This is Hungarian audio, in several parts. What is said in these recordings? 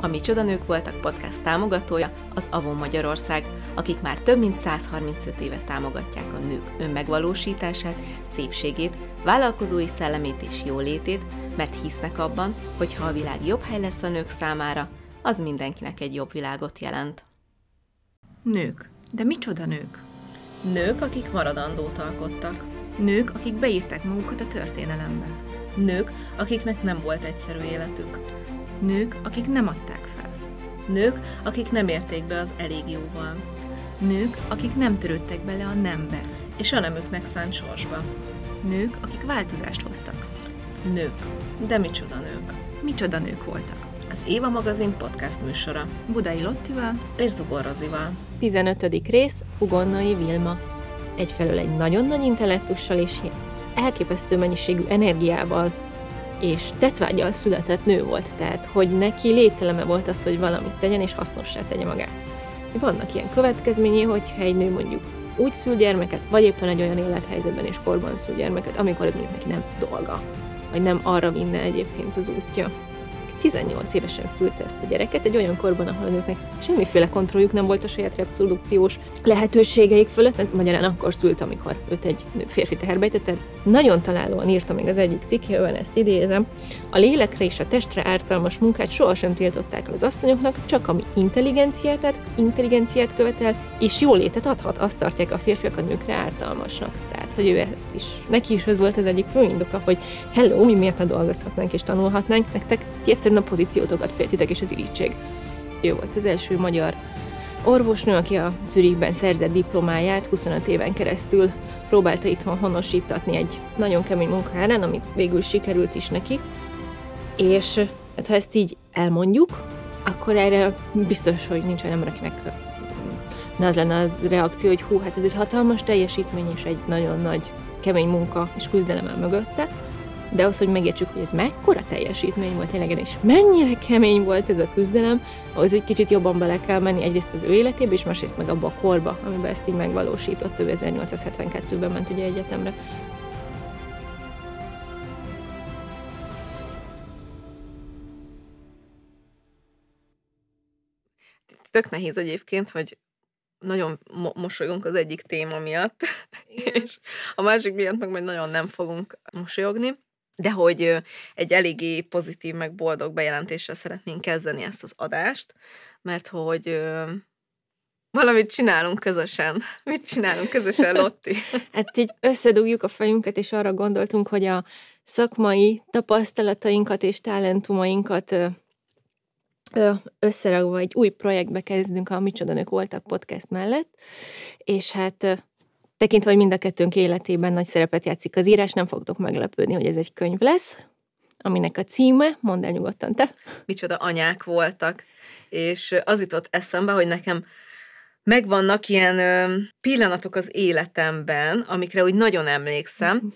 a Mi Csodanők Voltak podcast támogatója az Avon Magyarország, akik már több mint 135 éve támogatják a nők önmegvalósítását, szépségét, vállalkozói szellemét és jólétét, mert hisznek abban, hogy ha a világ jobb hely lesz a nők számára, az mindenkinek egy jobb világot jelent. Nők. De micsoda nők? Nők, akik maradandót alkottak. Nők, akik beírták magukat a történelembe. Nők, akiknek nem volt egyszerű életük Nők, akik nem adták fel. Nők, akik nem érték be az elég jóval. Nők, akik nem törődtek bele a nembe és a nemüknek szánt sorsba. Nők, akik változást hoztak. Nők. De micsoda nők. Micsoda nők voltak az Éva magazin podcast műsora Budai Lottival és Zubor Rozival. 15. rész Ugonnai Vilma. Egyfelől egy nagyon nagy intellektussal és elképesztő mennyiségű energiával és tetvágyal született nő volt, tehát hogy neki lételeme volt az, hogy valamit tegyen és hasznossá tegye magát. Vannak ilyen következményei, hogyha egy nő mondjuk úgy szül gyermeket, vagy éppen egy olyan élethelyzetben és korban szül gyermeket, amikor ez mondjuk neki nem dolga, vagy nem arra vinne egyébként az útja. 18 évesen szülte ezt a gyereket, egy olyan korban, ahol a nőknek semmiféle kontrolljuk nem volt a saját reprodukciós lehetőségeik fölött, mert magyarán akkor szült, amikor őt egy férfi teherbejtette. Nagyon találóan írta még az egyik cikkében, ezt idézem, a lélekre és a testre ártalmas munkát sohasem tiltották az asszonyoknak, csak ami intelligenciát, intelligenciát követel, és jólétet adhat, azt tartják a férfiak a nőkre ártalmasnak hogy ő ezt is, neki is ez volt az egyik fő indoka, hogy hello, mi miért ne dolgozhatnánk és tanulhatnánk, nektek ti egyszerűen a pozíciótokat féltitek és az irítség. Ő volt az első magyar orvosnő, aki a Zürichben szerzett diplomáját 25 éven keresztül próbálta itthon honosítatni egy nagyon kemény munkahárán, amit végül sikerült is neki. És hát ha ezt így elmondjuk, akkor erre biztos, hogy nincs olyan ember, akinek de az lenne az reakció, hogy hú, hát ez egy hatalmas teljesítmény és egy nagyon nagy kemény munka és küzdelem el mögötte, de az, hogy megértsük, hogy ez mekkora teljesítmény volt tényleg, és mennyire kemény volt ez a küzdelem, ahhoz egy kicsit jobban bele kell menni egyrészt az ő életébe, és másrészt meg abba a korba, amiben ezt így megvalósított. Ő 1872-ben ment ugye egyetemre. Tök nehéz egyébként, hogy nagyon mo- mosolyogunk az egyik téma miatt, Igen. és a másik miatt meg majd nagyon nem fogunk mosolyogni, de hogy egy eléggé pozitív, meg boldog bejelentéssel szeretnénk kezdeni ezt az adást, mert hogy valamit csinálunk közösen. Mit csinálunk közösen, Lotti? hát így összedugjuk a fejünket, és arra gondoltunk, hogy a szakmai tapasztalatainkat és talentumainkat összeragva egy új projektbe kezdünk a Micsoda Nők Voltak podcast mellett, és hát tekintve, hogy mind a kettőnk életében nagy szerepet játszik az írás, nem fogtok meglepődni, hogy ez egy könyv lesz, aminek a címe, mondd el nyugodtan te. Micsoda anyák voltak, és az jutott eszembe, hogy nekem megvannak ilyen pillanatok az életemben, amikre úgy nagyon emlékszem, mhm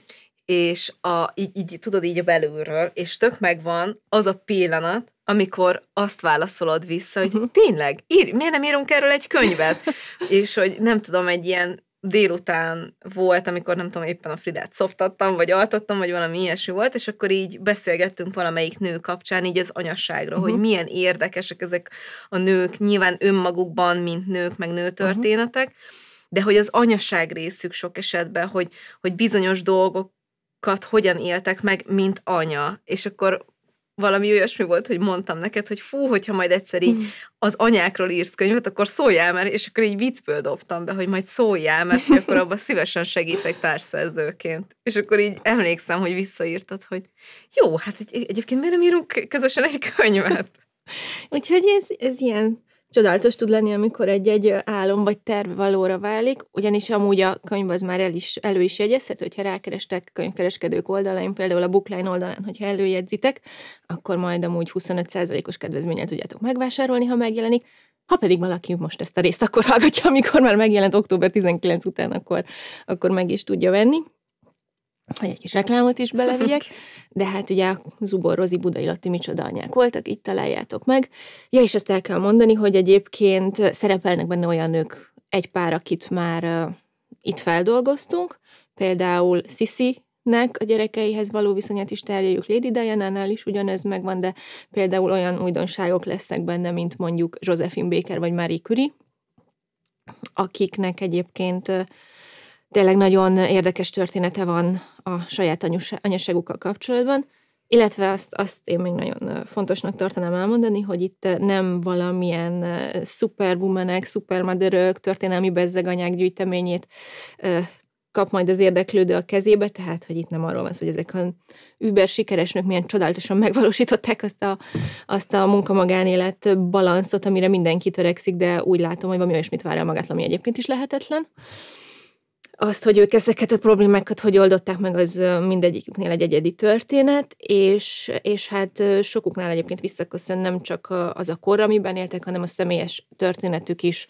és a, így, így, tudod, így a belülről, és tök megvan az a pillanat, amikor azt válaszolod vissza, hogy uh-huh. tényleg, ír, miért nem írunk erről egy könyvet? és hogy nem tudom, egy ilyen délután volt, amikor nem tudom, éppen a Fridát szoptattam, vagy altattam, vagy valami ilyesmi volt, és akkor így beszélgettünk valamelyik nő kapcsán, így az anyasságra, uh-huh. hogy mhm. milyen érdekesek ezek a nők, nyilván önmagukban, mint nők, meg nőtörténetek, uh-huh. de hogy az anyaság részük sok esetben, hogy, hogy bizonyos dolgok apukat hogyan éltek meg, mint anya. És akkor valami olyasmi volt, hogy mondtam neked, hogy fú, hogyha majd egyszer így mm. az anyákról írsz könyvet, akkor szóljál mert és akkor így viccből dobtam be, hogy majd szóljál, mert akkor abban szívesen segítek társszerzőként. És akkor így emlékszem, hogy visszaírtad, hogy jó, hát egy, egyébként miért nem írunk közösen egy könyvet? Úgyhogy ez, ez ilyen csodálatos tud lenni, amikor egy-egy álom vagy terv valóra válik, ugyanis amúgy a könyv az már el is, elő is jegyezhet, hogyha rákerestek könyvkereskedők oldalain, például a Bookline oldalán, hogyha előjegyzitek, akkor majd amúgy 25%-os kedvezménnyel tudjátok megvásárolni, ha megjelenik. Ha pedig valaki most ezt a részt akkor hallgatja, amikor már megjelent október 19 után, akkor, akkor meg is tudja venni hogy egy kis reklámot is belevigyek, de hát ugye Zubor Rozi Budai Latti micsoda anyák voltak, itt találjátok meg. Ja, és ezt el kell mondani, hogy egyébként szerepelnek benne olyan nők, egy pár, akit már uh, itt feldolgoztunk, például Sisi nek a gyerekeihez való viszonyát is terjeljük. Lady diana is ugyanez megvan, de például olyan újdonságok lesznek benne, mint mondjuk Josephine Baker vagy Marie Curie, akiknek egyébként tényleg nagyon érdekes története van a saját anyaságukkal kapcsolatban, illetve azt, azt én még nagyon fontosnak tartanám elmondani, hogy itt nem valamilyen szuperwomanek, szupermaderök, történelmi bezzeganyák gyűjteményét kap majd az érdeklődő a kezébe, tehát hogy itt nem arról van szó, hogy ezek a über sikeres nők milyen csodálatosan megvalósították azt a, azt a munkamagánélet balanszot, amire mindenki törekszik, de úgy látom, hogy valami olyasmit el magát, ami egyébként is lehetetlen. Uh, azt, hogy ők ezeket a problémákat hogy oldották meg, az mindegyiküknél egy egyedi történet, és, és hát sokuknál egyébként visszaköszön nem csak az a kor, amiben éltek, hanem a személyes történetük is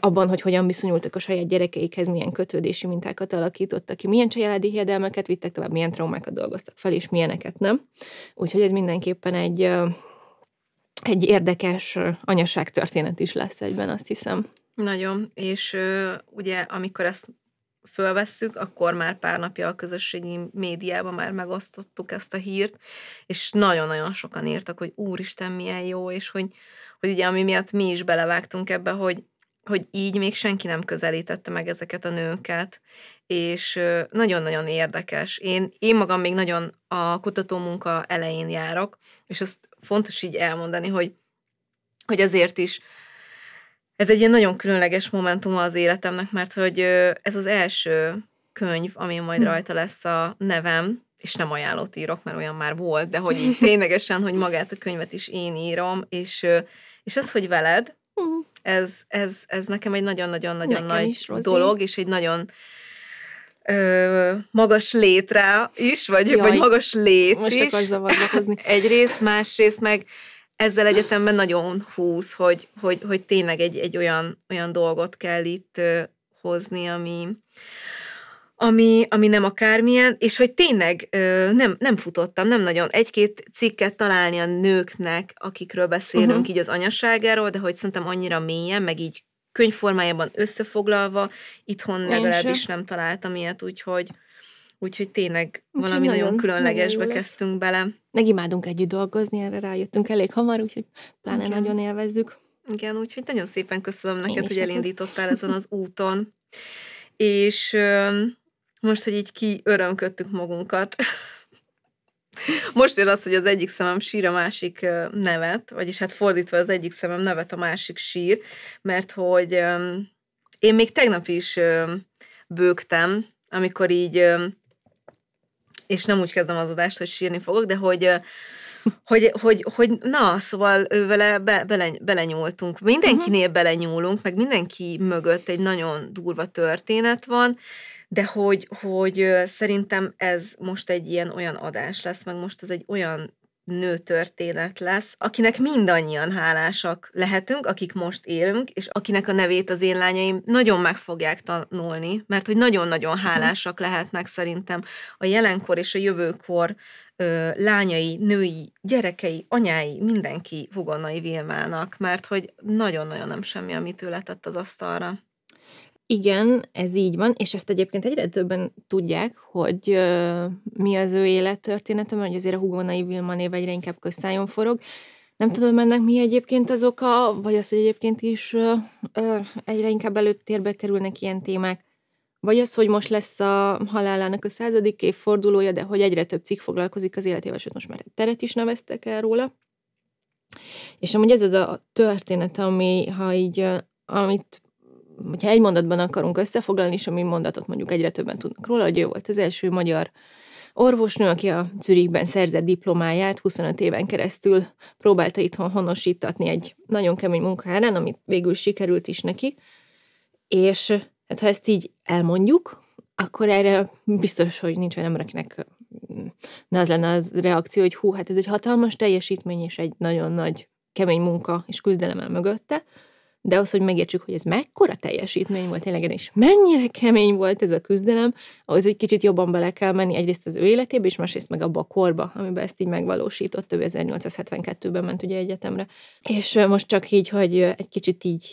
abban, hogy hogyan viszonyultak a saját gyerekeikhez, milyen kötődési mintákat alakítottak ki, milyen családi hiedelmeket vittek tovább, milyen traumákat dolgoztak fel, és milyeneket nem. Úgyhogy ez mindenképpen egy, egy érdekes anyaságtörténet is lesz egyben, azt hiszem. Nagyon, és ö, ugye amikor ezt fölvesszük, akkor már pár napja a közösségi médiában már megosztottuk ezt a hírt, és nagyon-nagyon sokan írtak, hogy úristen, milyen jó, és hogy, hogy ugye ami miatt mi is belevágtunk ebbe, hogy, hogy így még senki nem közelítette meg ezeket a nőket, és nagyon-nagyon érdekes. Én, én magam még nagyon a kutatómunka elején járok, és azt fontos így elmondani, hogy, hogy azért is ez egy ilyen nagyon különleges momentum az életemnek, mert hogy ez az első könyv, ami majd hm. rajta lesz a nevem, és nem ajánlót írok, mert olyan már volt, de hogy ténylegesen, hogy magát a könyvet is én írom, és, és az, hogy veled, hm. ez, ez, ez nekem egy nagyon-nagyon-nagyon nagy is, dolog, és egy nagyon ö, magas létre is, vagy, Jaj, vagy magas lét Most is. akarsz zavarba Egyrészt, másrészt meg ezzel egyetemben nagyon húz, hogy, hogy, hogy tényleg egy, egy olyan, olyan dolgot kell itt hozni, ami, ami, ami nem akármilyen, és hogy tényleg ö, nem, nem futottam, nem nagyon. Egy-két cikket találni a nőknek, akikről beszélünk uh-huh. így az anyaságáról, de hogy szerintem annyira mélyen, meg így könyvformájában összefoglalva, itthon Én legalábbis sem. nem találtam ilyet, úgyhogy... Úgyhogy tényleg úgyhogy valami nagyon, nagyon különlegesbe nagyon kezdtünk lesz. bele. Megimádunk együtt dolgozni, erre rájöttünk elég hamar, úgyhogy pláne Igen. nagyon élvezzük. Igen, úgyhogy nagyon szépen köszönöm neked, hogy neked. elindítottál ezen az úton. És most, hogy így kiörömködtük magunkat, most jön az, hogy az egyik szemem sír, a másik nevet, vagyis hát fordítva az egyik szemem nevet, a másik sír, mert hogy én még tegnap is bőgtem, amikor így és nem úgy kezdem az adást, hogy sírni fogok, de hogy hogy, hogy, hogy na, szóval ő vele be, bele, belenyúltunk. Mindenkinél uh-huh. belenyúlunk, meg mindenki mögött egy nagyon durva történet van, de hogy, hogy szerintem ez most egy ilyen olyan adás lesz, meg most ez egy olyan nő történet lesz, akinek mindannyian hálásak lehetünk, akik most élünk, és akinek a nevét az én lányaim nagyon meg fogják tanulni, mert hogy nagyon-nagyon mhm. hálásak lehetnek szerintem a jelenkor és a jövőkor ö, lányai, női, gyerekei, anyái, mindenki Hugonai Vilmának, mert hogy nagyon-nagyon nem semmi, amit ő letett az asztalra. Igen, ez így van, és ezt egyébként egyre többen tudják, hogy ö, mi az ő élettörténete, mert azért a Hugonai Vilma név egyre inkább közszájon forog. Nem tudom ennek mi egyébként az oka, vagy az, hogy egyébként is ö, ö, egyre inkább előttérbe kerülnek ilyen témák, vagy az, hogy most lesz a halálának a századik évfordulója, de hogy egyre több cikk foglalkozik az életével, sőt most már teret is neveztek el róla. És amúgy ez az a történet, ami, ha így, amit hogyha egy mondatban akarunk összefoglalni, és a mi mondatot mondjuk egyre többen tudnak róla, hogy ő volt az első magyar orvosnő, aki a Zürichben szerzett diplomáját 25 éven keresztül próbálta itthon honosítatni egy nagyon kemény munkahárán, amit végül sikerült is neki. És hát ha ezt így elmondjuk, akkor erre biztos, hogy nincs olyan ember, akinek mm, ne az lenne az reakció, hogy hú, hát ez egy hatalmas teljesítmény, és egy nagyon nagy kemény munka és küzdelem el mögötte de az, hogy megértsük, hogy ez mekkora teljesítmény volt tényleg, és mennyire kemény volt ez a küzdelem, ahhoz egy kicsit jobban bele kell menni egyrészt az ő életébe, és másrészt meg abba a korba, amiben ezt így megvalósított, ő 1872-ben ment ugye egyetemre. És most csak így, hogy egy kicsit így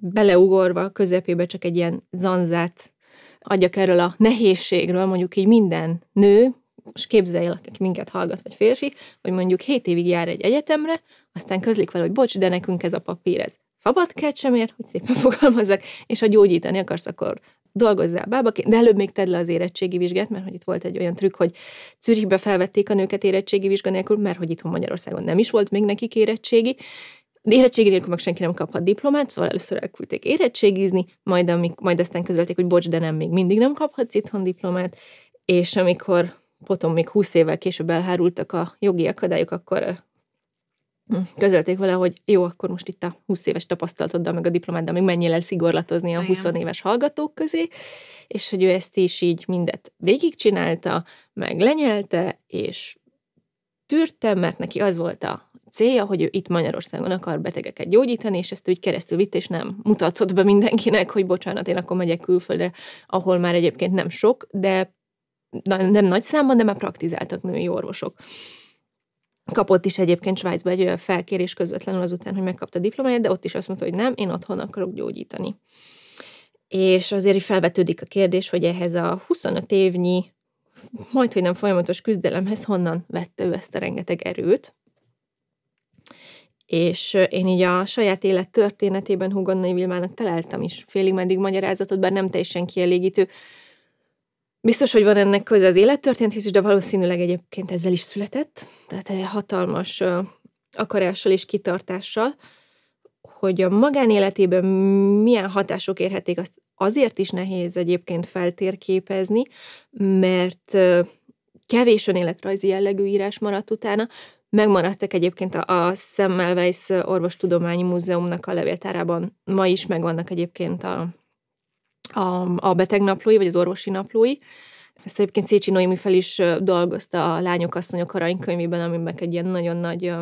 beleugorva a közepébe csak egy ilyen zanzát adjak erről a nehézségről, mondjuk így minden nő, és képzelj, aki minket hallgat, vagy férfi, hogy mondjuk 7 évig jár egy egyetemre, aztán közlik vele, hogy bocs, de nekünk ez a papír, ez babatkát sem ér, hogy szépen fogalmazzak, és ha gyógyítani akarsz, akkor dolgozzál bábaként, de előbb még tedd le az érettségi vizsgát, mert hogy itt volt egy olyan trükk, hogy Zürichbe felvették a nőket érettségi vizsga nélkül, mert hogy itthon Magyarországon nem is volt még nekik érettségi, de érettségi nélkül meg senki nem kaphat diplomát, szóval először elküldték érettségizni, majd, amik, majd aztán közölték, hogy bocs, de nem, még mindig nem kaphatsz itthon diplomát, és amikor potom még 20 évvel később elhárultak a jogi akadályok, akkor Hm, közölték vele, hogy jó, akkor most itt a 20 éves tapasztalatoddal, meg a diplomáddal még mennyire el szigorlatozni a 20 éves hallgatók közé, és hogy ő ezt is így mindet végigcsinálta, meg lenyelte, és tűrte, mert neki az volt a célja, hogy ő itt Magyarországon akar betegeket gyógyítani, és ezt úgy keresztül vitt, és nem mutatott be mindenkinek, hogy bocsánat, én akkor megyek külföldre, ahol már egyébként nem sok, de nem nagy számban, de már praktizáltak női orvosok. Kapott is egyébként Svájcba egy olyan felkérés közvetlenül azután, hogy megkapta a diplomáját, de ott is azt mondta, hogy nem, én otthon akarok gyógyítani. És azért felvetődik a kérdés, hogy ehhez a 25 évnyi, majd hogy nem folyamatos küzdelemhez honnan vette ő ezt a rengeteg erőt. És én így a saját élet történetében Hugonnai Vilmának találtam is félig meddig magyarázatot, bár nem teljesen kielégítő, Biztos, hogy van ennek köze az élettörténethez is, de valószínűleg egyébként ezzel is született, tehát egy eh, hatalmas akarással és kitartással, hogy a magánéletében milyen hatások érhetik, azt azért is nehéz egyébként feltérképezni, mert kevés önéletrajzi jellegű írás maradt utána, megmaradtak egyébként a, a Semmelweis Orvostudományi Múzeumnak a levéltárában, ma is megvannak egyébként a a, a betegnaplói, vagy az orvosi naplói. Ezt egyébként Szécsi Noémi fel is dolgozta a Lányok Asszonyok Aranykönyvében, amiben egy ilyen nagyon nagy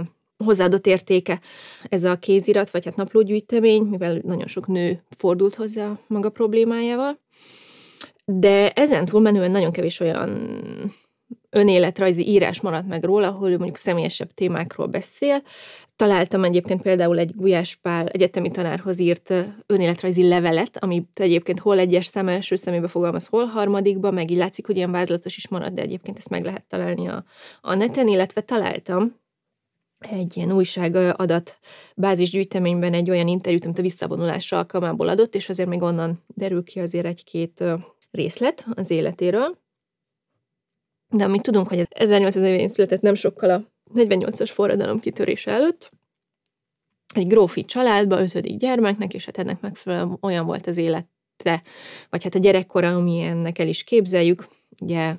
hozzáadott értéke ez a kézirat, vagy hát naplógyűjtemény, mivel nagyon sok nő fordult hozzá maga problémájával. De ezen túlmenően nagyon kevés olyan önéletrajzi írás maradt meg róla, ahol ő mondjuk személyesebb témákról beszél. Találtam egyébként például egy Gulyás Pál egyetemi tanárhoz írt önéletrajzi levelet, ami egyébként hol egyes szem első szemébe fogalmaz, hol harmadikba, meg így látszik, hogy ilyen vázlatos is maradt, de egyébként ezt meg lehet találni a, a neten, illetve találtam egy ilyen újság adat gyűjteményben egy olyan interjút, amit a visszavonulásra alkalmából adott, és azért még onnan derül ki azért egy-két részlet az életéről de amit tudunk, hogy ez 1800 évén született nem sokkal a 48-as forradalom kitörése előtt, egy grófi családba, ötödik gyermeknek, és hát ennek megfelelően olyan volt az élete, vagy hát a gyerekkora, ami ennek el is képzeljük, ugye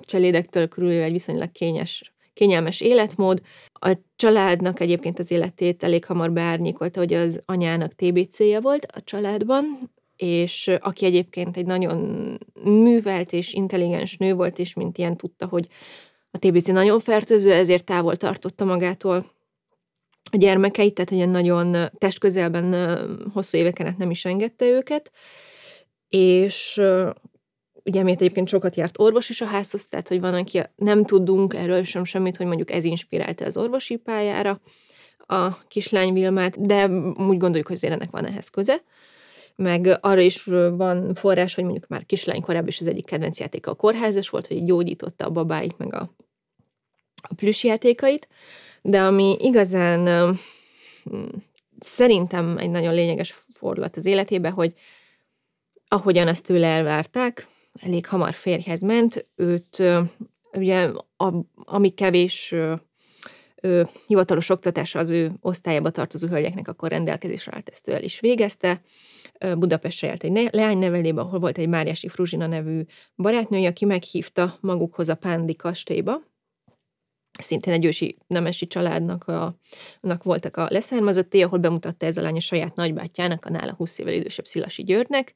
cselédektől körül egy viszonylag kényes, kényelmes életmód. A családnak egyébként az életét elég hamar beárnyékolta, hogy az anyának TBC-je volt a családban, és aki egyébként egy nagyon művelt és intelligens nő volt, és mint ilyen tudta, hogy a TBC nagyon fertőző, ezért távol tartotta magától a gyermekeit, tehát hogy nagyon testközelben hosszú éveken át nem is engedte őket, és ugye miért egyébként sokat járt orvos is a házhoz, tehát hogy van, aki nem tudunk erről sem semmit, hogy mondjuk ez inspirálta az orvosi pályára a kislány Vilmát, de úgy gondoljuk, hogy ennek van ehhez köze meg arra is van forrás, hogy mondjuk már kislány korábban is az egyik kedvenc játéka a kórházas volt, hogy gyógyította a babáit, meg a, a plüss játékait, de ami igazán mm, szerintem egy nagyon lényeges fordulat az életébe, hogy ahogyan azt tőle elvárták, elég hamar férjhez ment, őt ugye a, ami kevés ő, hivatalos oktatása az ő osztályába tartozó hölgyeknek akkor rendelkezésre állt, ezt ő el is végezte, Budapestre járt egy leánynevelébe, ahol volt egy Máriási Fruzsina nevű barátnője, aki meghívta magukhoz a Pándi kastélyba, szintén egy ősi nemesi családnak a, annak voltak a leszármazottai, ahol bemutatta ez a lány a saját nagybátyjának, a nála 20 évvel idősebb Szilasi Györgynek,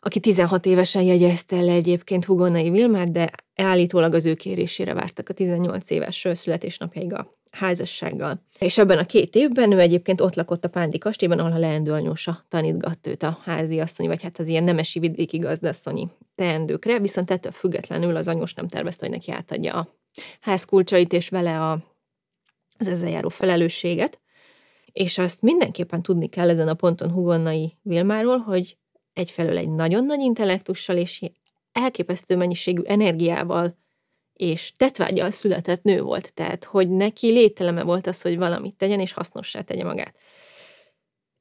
aki 16 évesen jegyezte le egyébként Hugonai Vilmát, de állítólag az ő kérésére vártak a 18 éves születésnapjáig a házassággal. És ebben a két évben ő egyébként ott lakott a Pándi kastélyban, ahol a leendő anyósa tanítgatt őt a háziasszony, vagy hát az ilyen nemesi vidéki gazdasszonyi teendőkre, viszont ettől függetlenül az anyós nem tervezte, hogy neki átadja a kulcsait és vele a, az ezzel járó felelősséget. És azt mindenképpen tudni kell ezen a ponton Hugonnai Vilmáról, hogy egyfelől egy nagyon nagy intellektussal és elképesztő mennyiségű energiával és tetvágyal született nő volt, tehát hogy neki lételeme volt az, hogy valamit tegyen és hasznossá tegye magát.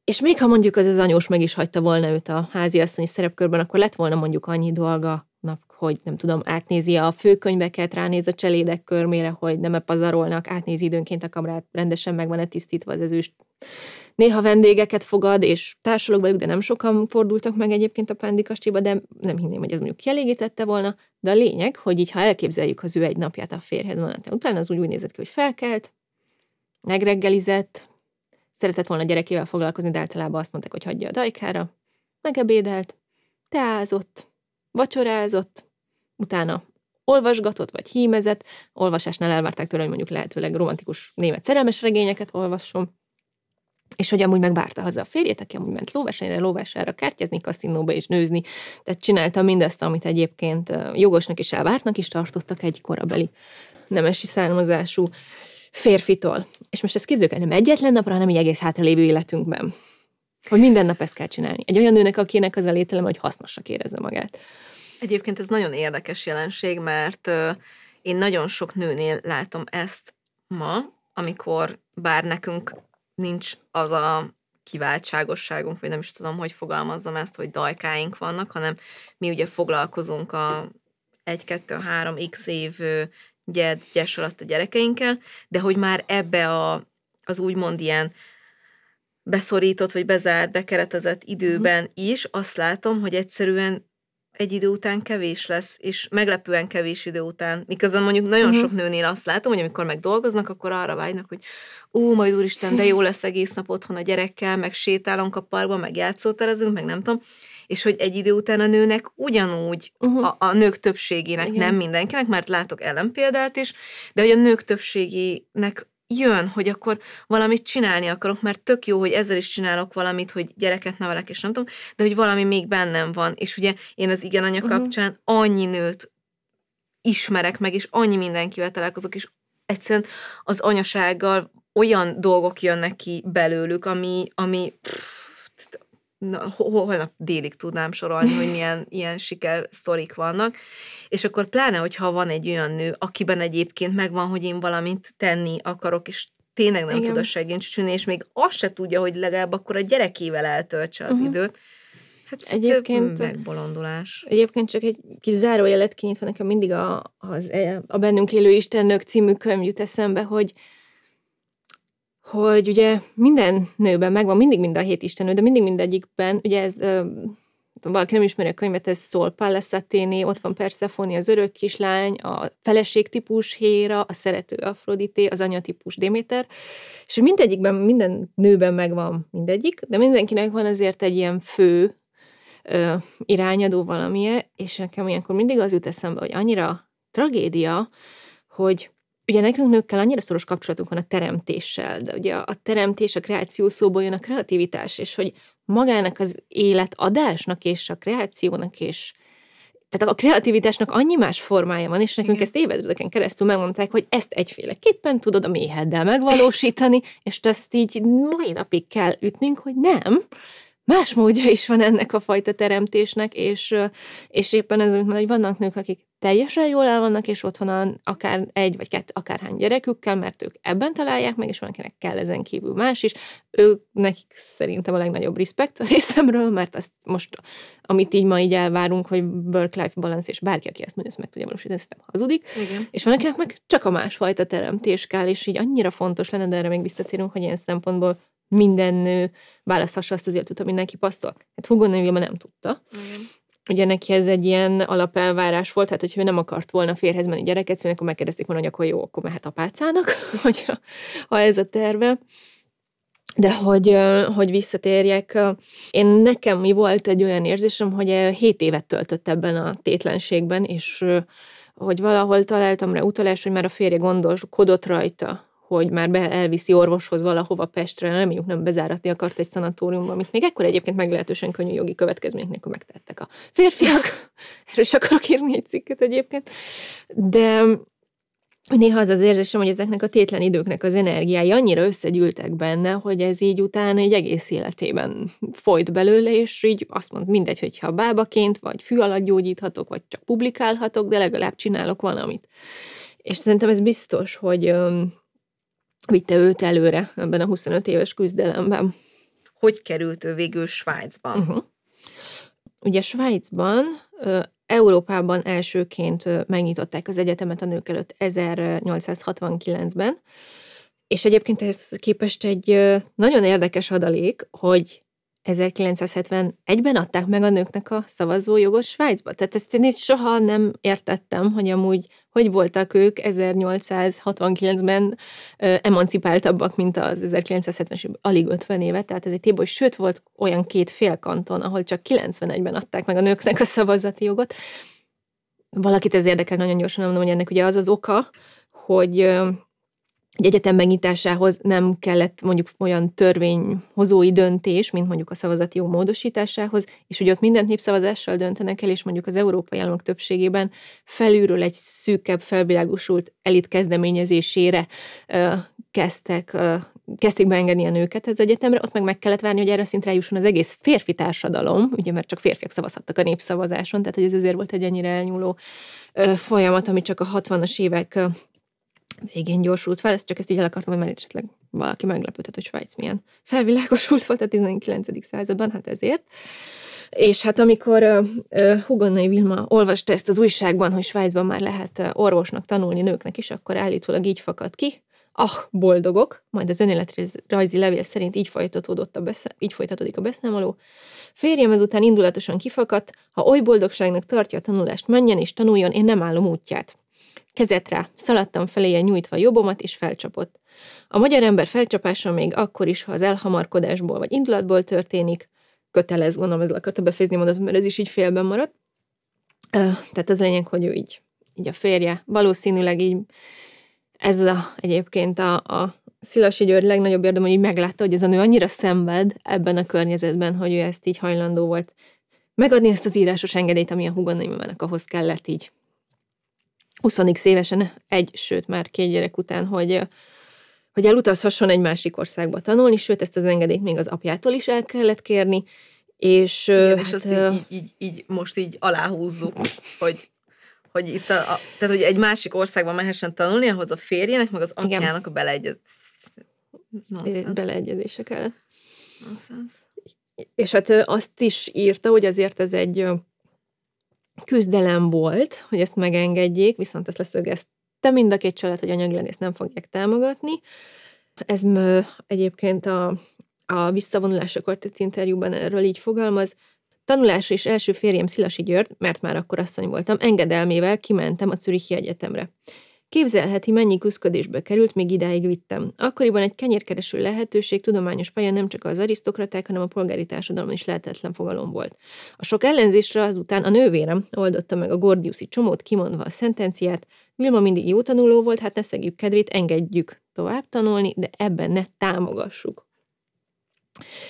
És még ha mondjuk az az anyós meg is hagyta volna őt a háziasszony szerepkörben, akkor lett volna mondjuk annyi dolga nap, hogy nem tudom, átnézi a főkönyveket, ránéz a cselédek körmére, hogy nem-e pazarolnak, átnézi időnként a kamrát, rendesen meg van-e tisztítva az ezüst Néha vendégeket fogad, és társalog vagyok, de nem sokan fordultak meg egyébként a pándikascsiba, de nem hinném, hogy ez mondjuk kielégítette volna. De a lényeg, hogy így ha elképzeljük az ő egy napját a férhez van, utána az úgy, úgy nézett ki, hogy felkelt, megreggelizett, szeretett volna a gyerekével foglalkozni, de általában azt mondták, hogy hagyja a dajkára, megebédelt, teázott, vacsorázott, utána olvasgatott vagy hímezett, olvasásnál elvárták tőle, hogy mondjuk lehetőleg romantikus német szerelmes regényeket olvasson, és hogy amúgy meg haza a férjét, aki amúgy ment lóversenyre, lóvására, kártyázni, kaszinóba és nőzni. Tehát csinálta mindazt, amit egyébként jogosnak és elvártnak is tartottak egy korabeli nemesi származású férfitól. És most ezt képzeljük el nem egyetlen napra, hanem egy egész hátralévő életünkben. Hogy minden nap ezt kell csinálni. Egy olyan nőnek, akinek az a lételem, hogy hasznosak érezze magát. Egyébként ez nagyon érdekes jelenség, mert én nagyon sok nőnél látom ezt ma, amikor bár nekünk nincs az a kiváltságosságunk, vagy nem is tudom, hogy fogalmazzam ezt, hogy dajkáink vannak, hanem mi ugye foglalkozunk a 1-2-3 x év gyed, gyes alatt a gyerekeinkkel, de hogy már ebbe a, az úgymond ilyen beszorított, vagy bezárt, bekeretezett mhm. időben is azt látom, hogy egyszerűen egy idő után kevés lesz, és meglepően kevés idő után. Miközben mondjuk nagyon uh-huh. sok nőnél azt látom, hogy amikor meg dolgoznak, akkor arra vágynak, hogy ú, majd úristen, de jó lesz egész nap otthon a gyerekkel, meg sétálunk a parkban, meg játszóterezünk, meg nem tudom. És hogy egy idő után a nőnek ugyanúgy, uh-huh. a, a nők többségének, Igen. nem mindenkinek, mert látok ellenpéldát is, de hogy a nők többségének jön, hogy akkor valamit csinálni akarok, mert tök jó, hogy ezzel is csinálok valamit, hogy gyereket nevelek, és nem tudom, de hogy valami még bennem van. És ugye én az igen anya mhm. kapcsán annyi nőt ismerek meg, és annyi mindenkivel találkozok, és egyszerűen az anyasággal olyan dolgok jönnek ki belőlük, ami, ami pff, na, holnap délig tudnám sorolni, hogy milyen ilyen siker sztorik vannak, és akkor pláne, hogyha van egy olyan nő, akiben egyébként megvan, hogy én valamit tenni akarok, és tényleg nem Igen. tud a segítségcsülni, és még azt se tudja, hogy legalább akkor a gyerekével eltöltse az uh-huh. időt, Hát egyébként, megbolondulás. Egyébként csak egy kis zárójelet kinyitva nekem mindig a, az, a Bennünk élő Istennők című könyv jut eszembe, hogy hogy ugye minden nőben megvan mindig mind a hét istenő, de mindig mindegyikben, ugye ez valaki nem ismeri a könyvet, ez szól Pallaszaténi, ott van Persephone, az örök kislány, a feleségtípus Héra, a szerető Afrodité, az anyatípus Déméter, és mindegyikben, minden nőben megvan mindegyik, de mindenkinek van azért egy ilyen fő ö, irányadó valamilyen, és nekem ilyenkor mindig az jut eszembe, hogy annyira tragédia, hogy Ugye nekünk nőkkel annyira szoros kapcsolatunk van a teremtéssel, de ugye a teremtés, a kreáció szóból jön a kreativitás, és hogy magának az életadásnak és a kreációnak és tehát a kreativitásnak annyi más formája van, és nekünk Igen. ezt évezredeken keresztül megmondták, hogy ezt egyféleképpen tudod a méheddel megvalósítani, és ezt így mai napig kell ütnünk, hogy nem, más módja is van ennek a fajta teremtésnek, és, és éppen ez, amit mondom, hogy vannak nők, akik teljesen jól el vannak, és otthonan akár egy vagy kettő, akárhány gyerekükkel, mert ők ebben találják meg, és valakinek kell ezen kívül más is. Ők nekik szerintem a legnagyobb respekt a részemről, mert azt most, amit így ma így elvárunk, hogy work-life balance, és bárki, aki ezt mondja, ezt meg tudja valósítani, szerintem hazudik. Igen. És van, akinek meg csak a másfajta teremtés kell, és így annyira fontos lenne, de erre még visszatérünk, hogy ilyen szempontból minden nő választhassa azt az életet, amit neki passzol. Hát Hugo Neville nem tudta. Igen. Ugye neki ez egy ilyen alapelvárás volt, tehát hogy ő nem akart volna férhez menni gyereket szóval akkor megkérdezték volna, hogy akkor jó, akkor mehet apácának, hogyha, ha ez a terve. De hogy, hogy visszatérjek, én nekem mi volt egy olyan érzésem, hogy 7 évet töltött ebben a tétlenségben, és hogy valahol találtam rá utalást, hogy már a férje gondolkodott rajta, hogy már be elviszi orvoshoz valahova Pestre, nem mondjuk nem bezáratni akart egy szanatóriumba, amit még ekkor egyébként meglehetősen könnyű jogi következmények nélkül megtettek a férfiak. Erről is akarok írni egy cikket egyébként. De néha az az érzésem, hogy ezeknek a tétlen időknek az energiái annyira összegyűltek benne, hogy ez így után egy egész életében folyt belőle, és így azt mond, mindegy, hogyha bábaként, vagy fű alatt gyógyíthatok, vagy csak publikálhatok, de legalább csinálok valamit. És szerintem ez biztos, hogy vitte őt előre ebben a 25 éves küzdelemben. Hogy került ő végül Svájcban? Uh-huh. Mhm. Ugye Svájcban, Európában elsőként megnyitották az egyetemet a nők előtt 1869-ben, és egyébként ez képest egy nagyon érdekes adalék, hogy 1971-ben adták meg a nőknek a szavazójogot Svájcba. Tehát ezt én soha nem értettem, hogy amúgy hogy voltak ők 1869-ben emancipáltabbak, mint az 1970-es, alig 50 éve, tehát ez egy téboly, sőt volt olyan két félkanton, ahol csak 91-ben adták meg a nőknek a szavazati jogot. Valakit ez érdekel nagyon gyorsan, nem mondom, hogy ennek ugye az az oka, hogy egy egyetem megnyitásához nem kellett mondjuk olyan törvényhozói döntés, mint mondjuk a szavazati jog módosításához, és ugye ott mindent népszavazással döntenek el, és mondjuk az európai államok többségében felülről egy szűkebb, felvilágosult elit kezdeményezésére ö, kezdtek, ö, kezdték beengedni a nőket az egyetemre, ott meg meg kellett várni, hogy erre szintre jusson az egész férfi társadalom, ugye mert csak férfiak szavazhattak a népszavazáson, tehát hogy ez azért volt egy ennyire elnyúló ö, folyamat, ami csak a 60-as évek végén gyorsult fel, ezt csak ezt így el akartam, hogy mert esetleg valaki meglepődhet, hogy Svájc milyen felvilágosult volt a 19. században, hát ezért. És hát amikor uh, Hugonnai Vilma olvasta ezt az újságban, hogy Svájcban már lehet orvosnak tanulni nőknek is, akkor állítólag így fakadt ki, ah, boldogok, majd az önéletrajzi levél szerint így, folytatódott a besze, így folytatódik a beszámoló. Férjem ezután indulatosan kifakadt, ha oly boldogságnak tartja a tanulást, menjen és tanuljon, én nem állom útját. Kezet rá, szaladtam feléje nyújtva jobbomat, és felcsapott. A magyar ember felcsapása még akkor is, ha az elhamarkodásból vagy indulatból történik, kötelez, gondolom ez akarta befejezni mondatot, mert ez is így félben maradt. Tehát az lényeg, hogy ő így, így a férje, valószínűleg így ez a, egyébként a, a Szilasi György legnagyobb érdem, hogy így meglátta, hogy ez a nő annyira szenved ebben a környezetben, hogy ő ezt így hajlandó volt megadni ezt az írásos engedélyt, ami a huganaimának ahhoz kellett így 20 évesen egy, sőt már két gyerek után, hogy, hogy elutazhasson egy másik országba tanulni, sőt ezt az engedélyt még az apjától is el kellett kérni, és, Igen, hát, azt így, így, így, most így aláhúzzuk, hogy hogy itt a, a, tehát, hogy egy másik országban mehessen tanulni, ahhoz a férjének, meg az anyának Igen. a beleegyez... beleegyezése kell. Nonsense. És hát azt is írta, hogy azért ez egy küzdelem volt, hogy ezt megengedjék, viszont ezt leszögezte mind a két család, hogy anyagilag ezt nem fogják támogatni. Ez mő, egyébként a, a visszavonulásakor tett interjúban erről így fogalmaz, Tanulásra és első férjem Szilasi György, mert már akkor asszony voltam, engedelmével kimentem a Czürichi Egyetemre. Képzelheti, mennyi küzdködésbe került, még idáig vittem. Akkoriban egy kenyérkereső lehetőség tudományos pályán nem csak az arisztokraták, hanem a polgári társadalom is lehetetlen fogalom volt. A sok ellenzésre azután a nővérem oldotta meg a Gordiuszi csomót, kimondva a szentenciát, Vilma mindig jó tanuló volt, hát ne szegjük kedvét, engedjük tovább tanulni, de ebben ne támogassuk.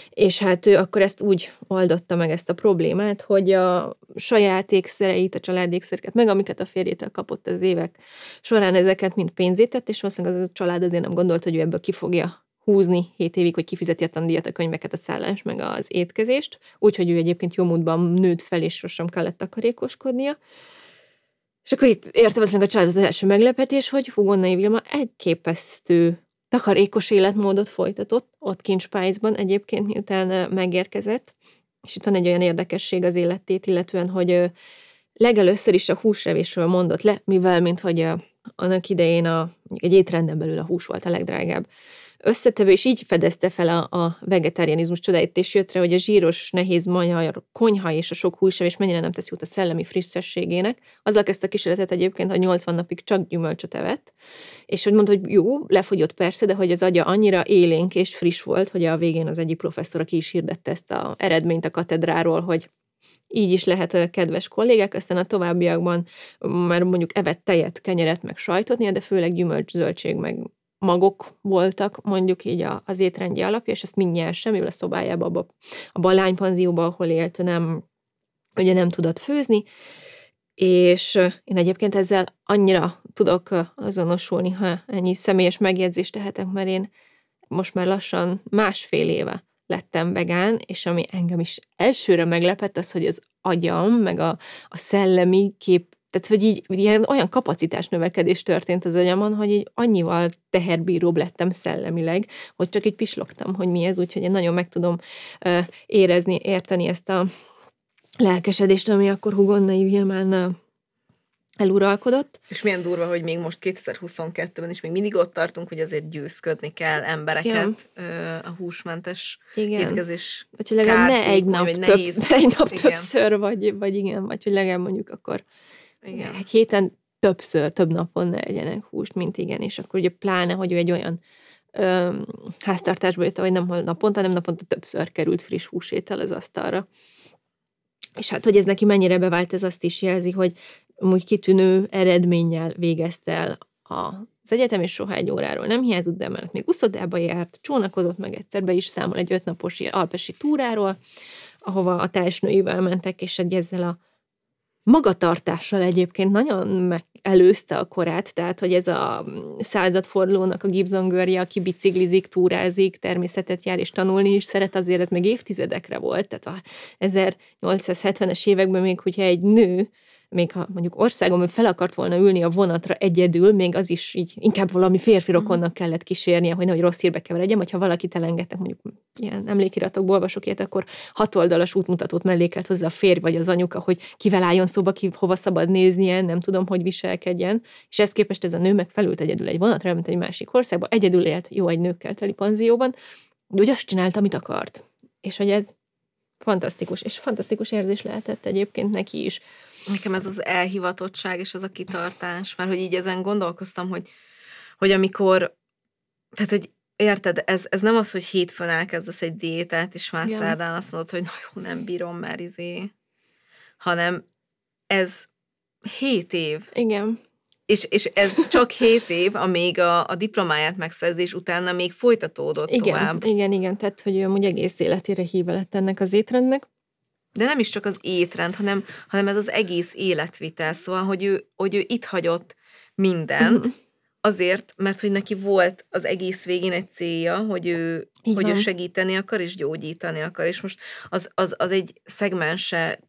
És hát ő akkor ezt úgy oldotta meg ezt a problémát, hogy a saját ékszereit, a család ékszereket, meg amiket a férjétől kapott az évek során, ezeket mind pénzét tett, és valószínűleg az a család azért nem gondolt, hogy ő ebből ki fogja húzni 7 évig, hogy kifizeti a tandíjat, a könyveket, a szállás, meg az étkezést, úgyhogy ő egyébként jó módban nőtt fel, és sosem kellett takarékoskodnia. És akkor itt érte valószínűleg a család az első meglepetés, hogy Hugonnai Vilma elképesztő takarékos életmódot folytatott, ott kint Spájcban egyébként, miután megérkezett. És itt van egy olyan érdekesség az életét, illetően, hogy legelőször is a húsrevésről mondott le, mivel mint hogy annak idején a, egy étrenden belül a hús volt a legdrágább összetevő, és így fedezte fel a, a vegetarianizmus csodáit, és jött rá, hogy a zsíros, nehéz magyar konyha és a sok húsav, és mennyire nem teszi út a szellemi frissességének. Azzal kezdte a kísérletet egyébként, hogy 80 napig csak gyümölcsöt evett, és hogy mondta, hogy jó, lefogyott persze, de hogy az agya annyira élénk és friss volt, hogy a végén az egyik professzor, aki is hirdette ezt az eredményt a katedráról, hogy így is lehet kedves kollégák, aztán a továbbiakban már mondjuk evett tejet, kenyeret, meg sajtot, de főleg gyümölcs, zöldség, meg magok voltak mondjuk így a, az étrendje alapja, és ezt mindjárt ül a szobájába, abba, abba a lánypanzióba, ahol élt, nem, ugye nem tudott főzni, és én egyébként ezzel annyira tudok azonosulni, ha ennyi személyes megjegyzést tehetek, mert én most már lassan másfél éve lettem vegán, és ami engem is elsőre meglepett, az, hogy az agyam, meg a, a szellemi kép tehát, hogy így ilyen, olyan kapacitás növekedés történt az anyamon, hogy így annyival teherbíróbb lettem szellemileg, hogy csak így pislogtam, hogy mi ez, úgyhogy én nagyon meg tudom uh, érezni, érteni ezt a lelkesedést, ami akkor Hugonnai Vilmán eluralkodott. És milyen durva, hogy még most 2022-ben is még mindig ott tartunk, hogy azért győzködni kell embereket Igen. a húsmentes igen. étkezés Vagy hogy legalább kárték, ne egy nap, több, egy nap többször, vagy, vagy igen, vagy hogy legalább mondjuk akkor igen. héten többször, több napon ne egyenek húst, mint igen, és akkor ugye pláne, hogy ő egy olyan ö, háztartásból jött, hogy nem hol naponta, hanem naponta többször került friss húsétel az asztalra. És hát, hogy ez neki mennyire bevált, ez azt is jelzi, hogy amúgy kitűnő eredménnyel végezte el a az egyetem, és soha egy óráról nem hiányzott, de mellett még uszodába járt, csónakozott, meg egyszer be is számol egy ötnapos alpesi túráról, ahova a társnőivel mentek, és egy ezzel a magatartással egyébként nagyon meg előzte a korát, tehát hogy ez a századfordulónak a Gibson görje, aki biciklizik, túrázik, természetet jár és tanulni is szeret, azért ez még évtizedekre volt, tehát a 1870-es években még, hogyha egy nő még ha mondjuk országom fel akart volna ülni a vonatra egyedül, még az is így inkább valami férfi mhm. rokonnak kellett kísérnie, hogy nehogy rossz hírbe keveredjem, vagy ha valakit elengedtek, mondjuk ilyen emlékiratokból olvasok ilyet, akkor hatoldalas útmutatót mellékelt hozzá a férj vagy az anyuka, hogy kivel álljon szóba, ki hova szabad néznie, nem tudom, hogy viselkedjen. És ezt képest ez a nő meg felült egyedül egy vonatra, mint egy másik országba, egyedül élt jó egy nőkkel teli panzióban, de hogy azt csinálta, amit akart. És hogy ez fantasztikus, és fantasztikus érzés lehetett egyébként neki is. Nekem ez az elhivatottság és ez a kitartás, mert hogy így ezen gondolkoztam, hogy, hogy amikor, tehát hogy érted, ez, ez nem az, hogy hétfőn elkezdesz egy diétát, és már Igen. szerdán azt mondod, hogy nagyon nem bírom már izé, hanem ez hét év. Igen. És, és ez csak hét év, amíg a, a diplomáját megszerzés utána még folytatódott igen, tovább. Igen, igen, tehát hogy ő amúgy egész életére híve lett ennek az étrendnek de nem is csak az étrend, hanem, hanem ez az egész életvitel, szóval, hogy ő, hogy ő itt hagyott mindent, mhm. azért, mert hogy neki volt az egész végén egy célja, hogy ő, hogy ő segíteni akar és gyógyítani akar, és most az, az, az egy szegmense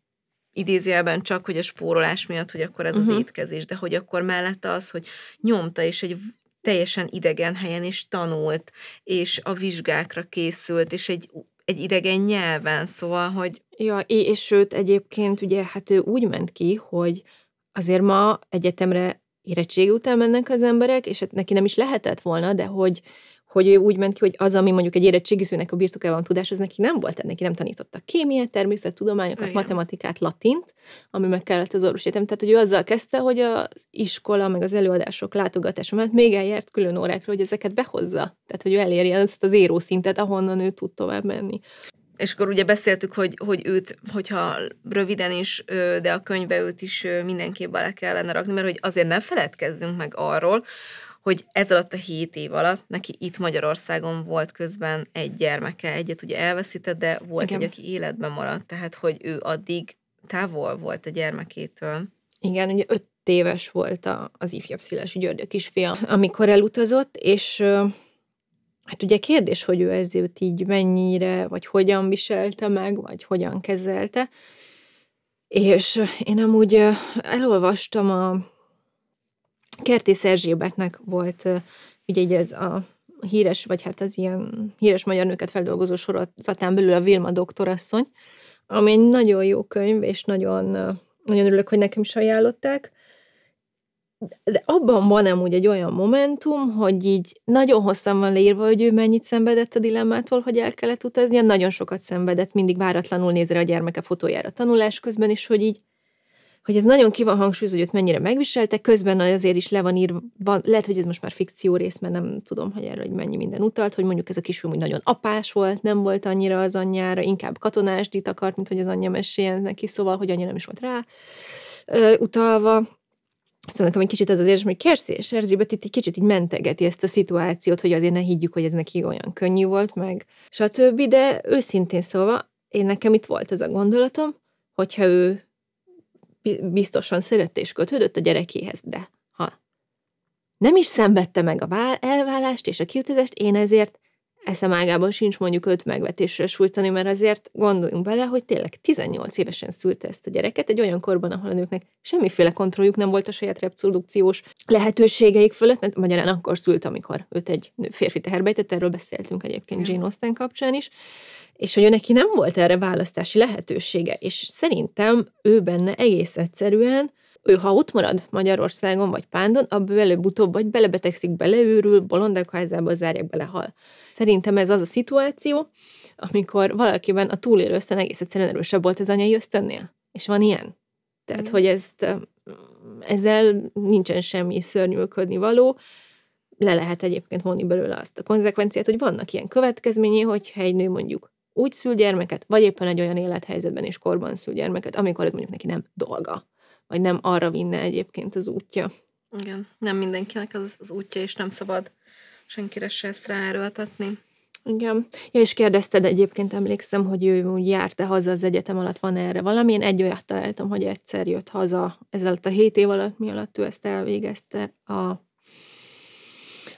idézőjelben csak, hogy a spórolás miatt, hogy akkor ez uh-huh. az mhm. étkezés, de hogy akkor mellette az, hogy nyomta, és egy teljesen idegen helyen is tanult, és a vizsgákra készült, és egy egy idegen nyelven, szóval, hogy... Ja, és sőt, egyébként ugye hát ő úgy ment ki, hogy azért ma egyetemre érettség után mennek az emberek, és hát neki nem is lehetett volna, de hogy hogy ő úgy ment ki, hogy az, ami mondjuk egy érettségizőnek a birtokában tudás, az neki nem volt, neki nem tanítottak kémiát, természettudományokat, Igen. matematikát, latint, ami meg kellett az orvos egyetem. Tehát, hogy ő azzal kezdte, hogy az iskola, meg az előadások látogatása mert még eljárt külön órákra, hogy ezeket behozza. Tehát, hogy ő elérje azt az érószintet, ahonnan ő tud tovább menni. És akkor ugye beszéltük, hogy, hogy őt, hogyha röviden is, de a könyvbe őt is mindenképp bele kellene rakni, mert hogy azért nem feledkezzünk meg arról, hogy ez alatt a hét év alatt neki itt Magyarországon volt közben egy gyermeke, egyet ugye elveszített, de volt Igen. egy, aki életben maradt, tehát hogy ő addig távol volt a gyermekétől. Igen, ugye öt éves volt a, az ifjabb Szilesi György a kisfia, amikor elutazott, és hát ugye kérdés, hogy ő ezért így mennyire, vagy hogyan viselte meg, vagy hogyan kezelte. És én amúgy elolvastam a Kertész Erzsébetnek volt ugye ez a híres, vagy hát az ilyen híres magyar nőket feldolgozó sorozatán belül a Vilma doktorasszony, ami egy nagyon jó könyv, és nagyon, nagyon örülök, hogy nekem is ajánlották. De abban van úgy egy olyan momentum, hogy így nagyon hosszan van leírva, hogy ő mennyit szenvedett a dilemmától, hogy el kellett utaznia, nagyon sokat szenvedett, mindig váratlanul nézre a gyermeke fotójára tanulás közben, és hogy így hogy ez nagyon ki van hangsúlyozva, hogy ott mennyire megviselte, közben azért is le van írva, lehet, hogy ez most már fikció rész, mert nem tudom, hogy erről hogy mennyi minden utalt, hogy mondjuk ez a kisfiú úgy nagyon apás volt, nem volt annyira az anyjára, inkább katonásdit akart, mint hogy az anyja meséljen neki, szóval, hogy annyira nem is volt rá ö, utalva. Szóval nekem egy kicsit az az érzés, hogy Kerszi és Erzsébet itt egy kicsit így mentegeti ezt a szituációt, hogy azért ne higgyük, hogy ez neki olyan könnyű volt, meg stb. De őszintén szólva, én nekem itt volt az a gondolatom, hogyha ő biztosan szerette és kötődött a gyerekéhez, de ha nem is szenvedte meg a elvállást és a kiutázást, én ezért eszem ágában sincs mondjuk öt megvetésre sújtani, mert azért gondoljunk bele, hogy tényleg 18 évesen szült ezt a gyereket, egy olyan korban, ahol a nőknek semmiféle kontrolljuk nem volt a saját reprodukciós lehetőségeik fölött, mert magyarán akkor szült, amikor őt egy férfi teherbejtett, erről beszéltünk egyébként Jane Austen kapcsán is, és hogy neki nem volt erre választási lehetősége, és szerintem ő benne egész egyszerűen ő ha ott marad Magyarországon vagy Pándon, abból előbb-utóbb vagy belebetegszik, beleőrül, bolondák házába zárják, belehal. Szerintem ez az a szituáció, amikor valakiben a túlélő ösztön egész egyszerűen erősebb volt az anyai ösztönnél. És van ilyen. Tehát, mm. hogy ezt, ezzel nincsen semmi szörnyűködni való le lehet egyébként vonni belőle azt a konzekvenciát, hogy vannak ilyen következményei, hogyha egy nő mondjuk úgy szül gyermeket, vagy éppen egy olyan élethelyzetben és korban szül gyermeket, amikor ez mondjuk neki nem dolga vagy nem arra vinne egyébként az útja. Igen, nem mindenkinek az az útja, és nem szabad senkire se ezt ráerőltetni. Igen. Ja, és kérdezted egyébként, emlékszem, hogy ő úgy járt-e haza az egyetem alatt, van -e erre valami? Én egy olyat találtam, hogy egyszer jött haza ez alatt a hét év alatt, mi alatt ő ezt elvégezte a,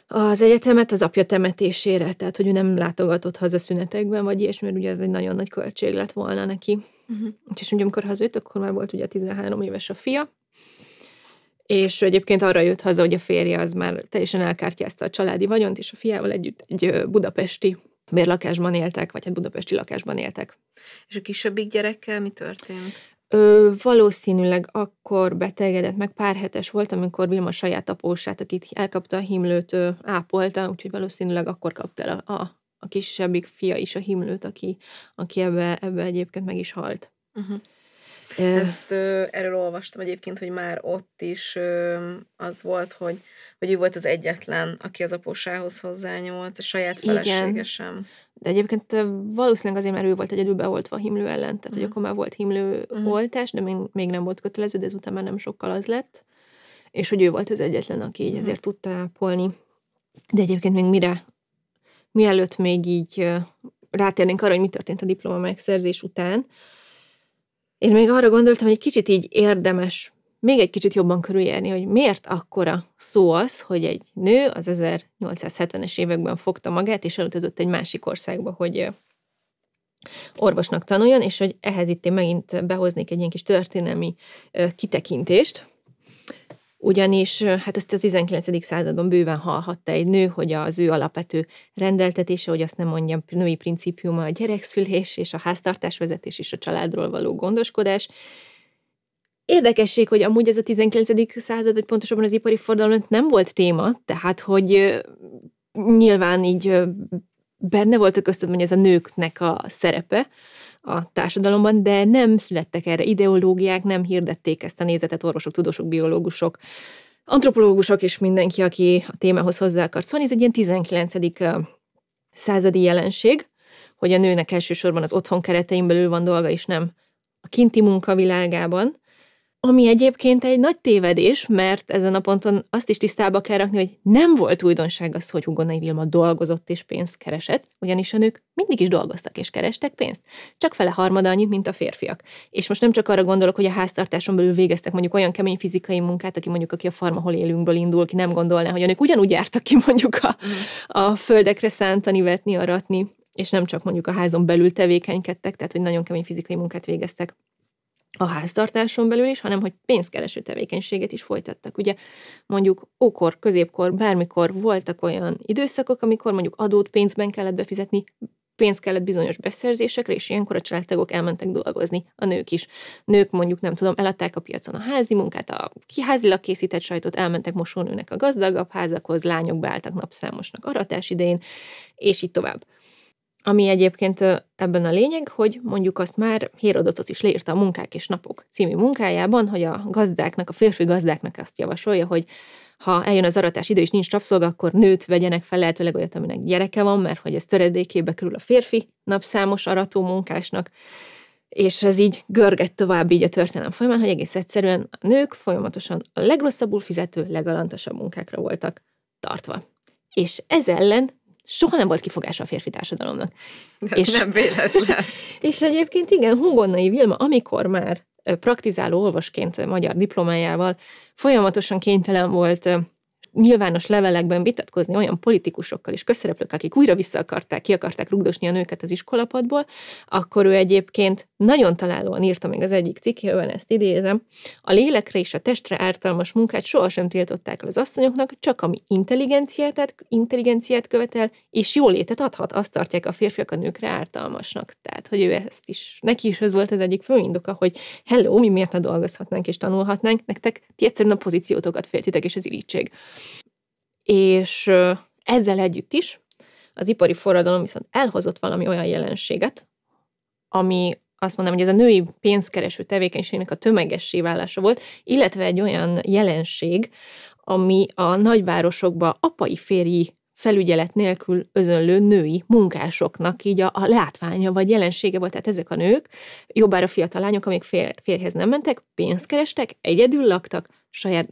az egyetemet az apja temetésére, tehát hogy ő nem látogatott haza szünetekben, vagy ilyesmi, mert ugye ez egy nagyon nagy költség lett volna neki. Uh-huh. És ugye amikor hazajött, akkor már volt ugye 13 éves a fia, és egyébként arra jött haza, hogy a férje az már teljesen elkártyázta a családi vagyont, és a fiával együtt egy budapesti bérlakásban éltek, vagy hát budapesti lakásban éltek. És a kisebbik gyerekkel mi történt? Ö, valószínűleg akkor betegedett, meg pár hetes volt, amikor Vilma saját apósát, akit elkapta a himlőt, ápolta, úgyhogy valószínűleg akkor kapta el a, a a kisebbik fia is a himlőt, aki, aki ebbe, ebbe egyébként meg is halt. Uh-huh. Ezt ö, erről olvastam egyébként, hogy már ott is ö, az volt, hogy, hogy ő volt az egyetlen, aki az apósához hozzányúlt, a saját feleségesem. De egyébként valószínűleg azért, mert ő volt egyedül beoltva a himlő ellen, tehát uh-huh. hogy akkor már volt himlő uh-huh. oltás, de még, még nem volt kötelező, de ezután már nem sokkal az lett, és hogy ő volt az egyetlen, aki így uh-huh. ezért tudta ápolni. De egyébként még mire mielőtt még így rátérnénk arra, hogy mi történt a diploma megszerzés után, én még arra gondoltam, hogy egy kicsit így érdemes még egy kicsit jobban körüljárni, hogy miért akkora szó az, hogy egy nő az 1870-es években fogta magát, és elutazott egy másik országba, hogy orvosnak tanuljon, és hogy ehhez itt én megint behoznék egy ilyen kis történelmi kitekintést, ugyanis hát ezt a 19. században bőven hallhatta egy nő, hogy az ő alapvető rendeltetése, hogy azt nem mondjam, női principiuma a gyerekszülés és a háztartásvezetés és a családról való gondoskodás, Érdekesség, hogy amúgy ez a 19. század, vagy pontosabban az ipari fordulón nem volt téma, tehát hogy nyilván így benne volt a köztudom, hogy ez a nőknek a szerepe, a társadalomban, de nem születtek erre ideológiák, nem hirdették ezt a nézetet orvosok, tudósok, biológusok, antropológusok és mindenki, aki a témához hozzá akart szólni. Ez egy ilyen 19. századi jelenség, hogy a nőnek elsősorban az otthon keretein belül van dolga, és nem a kinti munkavilágában, ami egyébként egy nagy tévedés, mert ezen a ponton azt is tisztába kell rakni, hogy nem volt újdonság az, hogy Hugonai Vilma dolgozott és pénzt keresett, ugyanis a nők mindig is dolgoztak és kerestek pénzt, csak fele harmada annyit, mint a férfiak. És most nem csak arra gondolok, hogy a háztartáson belül végeztek mondjuk olyan kemény fizikai munkát, aki mondjuk aki a farma, ahol élünkből indul, ki nem gondolná, hogy a nők ugyanúgy jártak ki mondjuk a, mm. a földekre szántani, vetni, aratni, és nem csak mondjuk a házon belül tevékenykedtek, tehát hogy nagyon kemény fizikai munkát végeztek a háztartáson belül is, hanem hogy pénzkereső tevékenységet is folytattak. Ugye mondjuk ókor, középkor, bármikor voltak olyan időszakok, amikor mondjuk adót pénzben kellett befizetni, pénz kellett bizonyos beszerzésekre, és ilyenkor a családtagok elmentek dolgozni, a nők is. Nők mondjuk, nem tudom, eladták a piacon a házi munkát, a kiházilag készített sajtot, elmentek mosónőnek a gazdagabb házakhoz, lányok beálltak napszámosnak aratás idején, és így tovább. Ami egyébként ebben a lényeg, hogy mondjuk azt már Hérodotos is leírta a Munkák és Napok című munkájában, hogy a gazdáknak, a férfi gazdáknak azt javasolja, hogy ha eljön az aratás idő és nincs rabszolga, akkor nőt vegyenek fel, lehetőleg olyat, aminek gyereke van, mert hogy ez töredékébe kerül a férfi napszámos arató munkásnak. És ez így görget tovább így a történelem folyamán, hogy egész egyszerűen a nők folyamatosan a legrosszabbul fizető, legalantasabb munkákra voltak tartva. És ez ellen soha nem volt kifogása a férfi társadalomnak. Hát és, nem véletlen. És egyébként igen, Hungonnai Vilma, amikor már praktizáló olvasként magyar diplomájával folyamatosan kénytelen volt nyilvános levelekben vitatkozni olyan politikusokkal és közszereplőkkel, akik újra vissza akarták, ki akarták rugdosni a nőket az iskolapadból, akkor ő egyébként nagyon találóan írta meg az egyik cikkében, ezt idézem, a lélekre és a testre ártalmas munkát sohasem tiltották el az asszonyoknak, csak ami intelligenciát, intelligenciát követel, és jólétet adhat, azt tartják a férfiak a nőkre ártalmasnak. Tehát, hogy ő ezt is, neki is ez volt az egyik fő indoka, hogy hello, mi miért ne dolgozhatnánk és tanulhatnánk, nektek ti egyszerűen a pozíciótokat féltitek, és az irítség. És ezzel együtt is az ipari forradalom viszont elhozott valami olyan jelenséget, ami azt mondom, hogy ez a női pénzkereső tevékenységnek a tömegessé válása volt, illetve egy olyan jelenség, ami a nagyvárosokba apai férji felügyelet nélkül özönlő női munkásoknak így a, a látványa vagy jelensége volt. Tehát ezek a nők, jobbára fiatal lányok, amik fér, férhez nem mentek, pénzt kerestek, egyedül laktak, saját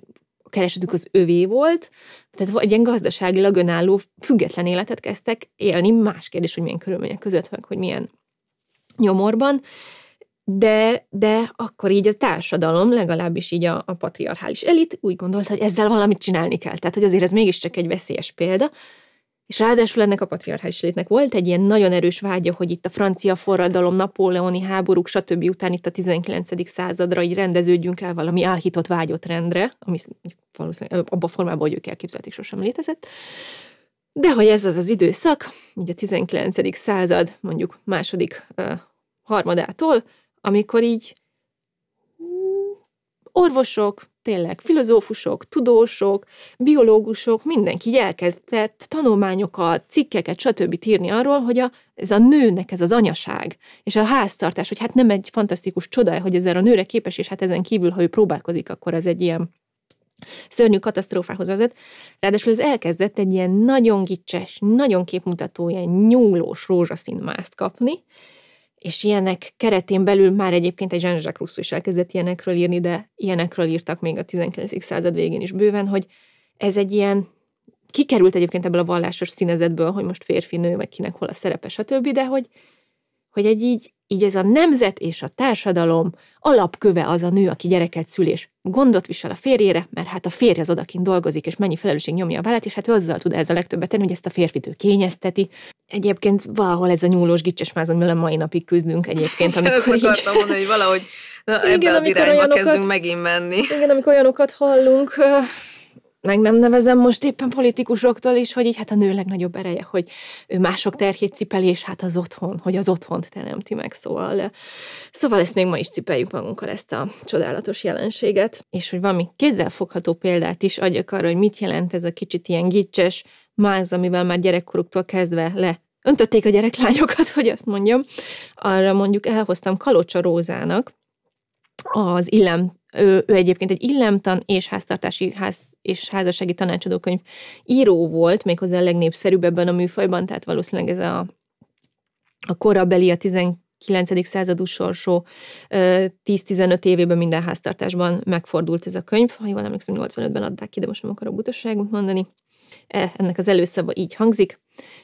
Keresetük az övé volt, tehát egy ilyen gazdaságilag önálló, független életet kezdtek élni, más kérdés, hogy milyen körülmények között, meg hogy milyen nyomorban, de, de akkor így a társadalom, legalábbis így a, a patriarchális elit úgy gondolta, hogy ezzel valamit csinálni kell. Tehát, hogy azért ez mégiscsak egy veszélyes példa, és ráadásul ennek a patriarchális létnek volt egy ilyen nagyon erős vágya, hogy itt a francia forradalom, napóleoni háborúk, stb. után itt a 19. századra így rendeződjünk el valami áhított vágyott rendre, ami valószínűleg abban a formában, hogy ők elképzelték, sosem létezett. De hogy ez az az időszak, így a 19. század mondjuk második uh, harmadától, amikor így orvosok, tényleg filozófusok, tudósok, biológusok, mindenki elkezdett tanulmányokat, cikkeket, stb. írni arról, hogy a, ez a nőnek ez az anyaság, és a háztartás, hogy hát nem egy fantasztikus csoda, hogy ezzel a nőre képes, és hát ezen kívül, ha ő próbálkozik, akkor az egy ilyen szörnyű katasztrófához vezet. Ráadásul ez elkezdett egy ilyen nagyon gicses, nagyon képmutató, ilyen nyúlós rózsaszín mást kapni, és ilyenek keretén belül már egyébként egy Jean-Jacques Rousseau is elkezdett ilyenekről írni, de ilyenekről írtak még a 19. század végén is bőven, hogy ez egy ilyen kikerült egyébként ebből a vallásos színezetből, hogy most férfi, nő, vagy kinek hol a szerepe, stb., de hogy hogy egy így, így ez a nemzet és a társadalom alapköve az a nő, aki gyereket szül, és gondot visel a férjére, mert hát a férje az odakint dolgozik, és mennyi felelősség nyomja a vállát, és hát ő azzal tud ez a legtöbbet tenni, hogy ezt a férfit ő kényezteti. Egyébként valahol ez a nyúlós gicses máz, amivel a mai napig küzdünk egyébként, amikor így... akartam mondani, hogy valahogy Na, igen, ebbe az irányba olyanokat, kezdünk megint menni. Igen, amikor olyanokat hallunk, meg nem nevezem most éppen politikusoktól is, hogy így hát a nő legnagyobb ereje, hogy ő mások terhét cipeli, és hát az otthon, hogy az otthont teremti meg, szóval. Szóval ezt még ma is cipeljük magunkkal, ezt a csodálatos jelenséget, és hogy valami kézzelfogható példát is adjak arra, hogy mit jelent ez a kicsit ilyen gicses máz, amivel már gyerekkoruktól kezdve le öntötték a gyereklányokat, hogy azt mondjam, arra mondjuk elhoztam Kalocsa Rózának, az Illem ő, ő egyébként egy illemtan és háztartási ház és házassági tanácsadókönyv író volt, méghozzá a legnépszerűbb ebben a műfajban, tehát valószínűleg ez a, a korabeli, a 19. századú sorsó 10-15 évében minden háztartásban megfordult ez a könyv. Ha jól emlékszem, 85-ben adták ki, de most nem akarok butaságot mondani. E, ennek az előszava így hangzik.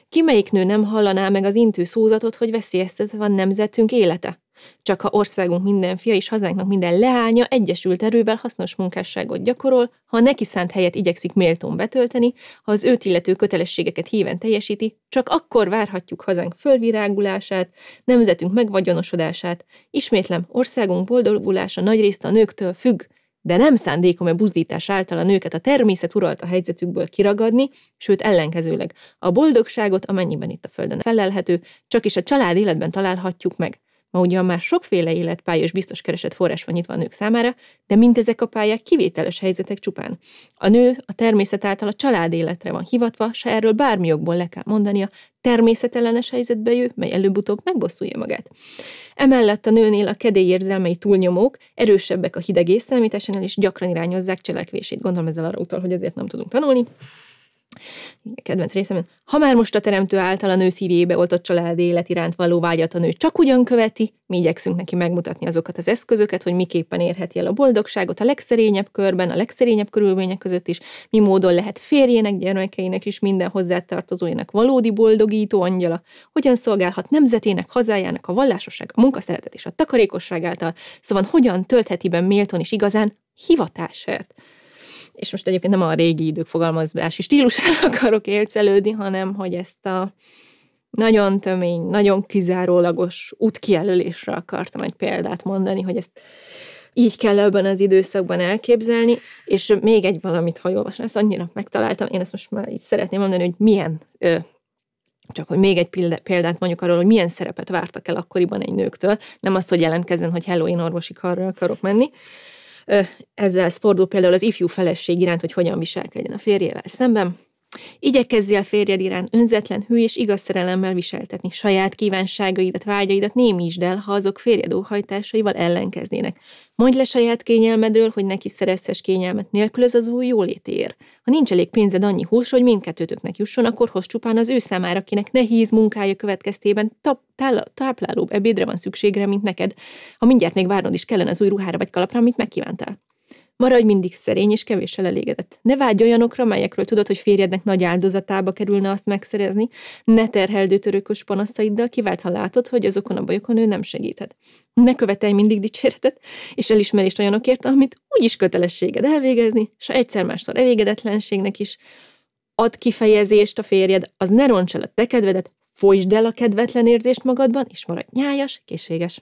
Ki melyik nő nem hallaná meg az intő szózatot, hogy veszélyeztetve van nemzetünk élete? Csak ha országunk minden fia és hazánknak minden leánya egyesült erővel hasznos munkásságot gyakorol, ha a neki szánt helyet igyekszik méltón betölteni, ha az őt illető kötelességeket híven teljesíti, csak akkor várhatjuk hazánk fölvirágulását, nemzetünk megvagyonosodását. Ismétlem, országunk boldogulása nagyrészt a nőktől függ, de nem szándékom-e buzdítás által a nőket a természet uralta helyzetükből kiragadni, sőt ellenkezőleg a boldogságot, amennyiben itt a Földön felelhető, csak is a család életben találhatjuk meg. Ma ugyan már sokféle életpálya és biztos keresett forrás van nyitva a nők számára, de mindezek a pályák kivételes helyzetek csupán. A nő a természet által a család életre van hivatva, se erről bármi jogból le kell mondania, természetellenes helyzetbe jő, mely előbb-utóbb megbosszulja magát. Emellett a nőnél a kedélyérzelmei túlnyomók, erősebbek a hideg és gyakran irányozzák cselekvését. Gondolom ezzel arra utal, hogy ezért nem tudunk tanulni kedvenc részem, ha már most a teremtő által a nő szívébe oltott családi élet iránt való vágyat a nő csak ugyan követi, mi igyekszünk neki megmutatni azokat az eszközöket, hogy miképpen érheti el a boldogságot a legszerényebb körben, a legszerényebb körülmények között is, mi módon lehet férjének, gyermekeinek is minden hozzátartozójának valódi boldogító angyala, hogyan szolgálhat nemzetének, hazájának a vallásosság, a munkaszeretet és a takarékosság által, szóval hogyan töltheti be méltón is igazán hivatását és most egyébként nem a régi idők fogalmazási stílusára akarok élcelődni, hanem hogy ezt a nagyon tömény, nagyon kizárólagos útkijelölésre akartam egy példát mondani, hogy ezt így kell ebben az időszakban elképzelni, és még egy valamit, ha jól ezt annyira megtaláltam, én ezt most már így szeretném mondani, hogy milyen ö, csak hogy még egy példát mondjuk arról, hogy milyen szerepet vártak el akkoriban egy nőktől, nem azt, hogy jelentkezzen, hogy hello, én orvosi karra akarok menni, ezzel fordul például az ifjú feleség iránt, hogy hogyan viselkedjen a férjével szemben. Igyekezzi a férjed irán önzetlen, hű és igaz szerelemmel viseltetni. Saját kívánságaidat, vágyaidat némítsd el, ha azok férjed óhajtásaival ellenkeznének. Mondj le saját kényelmedről, hogy neki szerezhess kényelmet nélkül, ez az új jólétér. Ha nincs elég pénzed annyi hús, hogy mindkettőtöknek jusson, akkor hoz csupán az ő számára, akinek nehéz munkája következtében tap, táplálóbb ebédre van szükségre, mint neked, ha mindjárt még várnod is kellene az új ruhára vagy kalapra, amit megkívántál. Maradj mindig szerény és kevéssel elégedett. Ne vágy olyanokra, melyekről tudod, hogy férjednek nagy áldozatába kerülne azt megszerezni. Ne terheld őt örökös panaszaiddal, kivált, ha látod, hogy azokon a bajokon ő nem segíthet. Ne követelj mindig dicséretet és elismerést olyanokért, amit úgy is kötelességed elvégezni, és ha egyszer-másszor elégedetlenségnek is ad kifejezést a férjed, az ne roncs el a te kedvedet, folytsd el a kedvetlen érzést magadban, és maradj nyájas, készséges.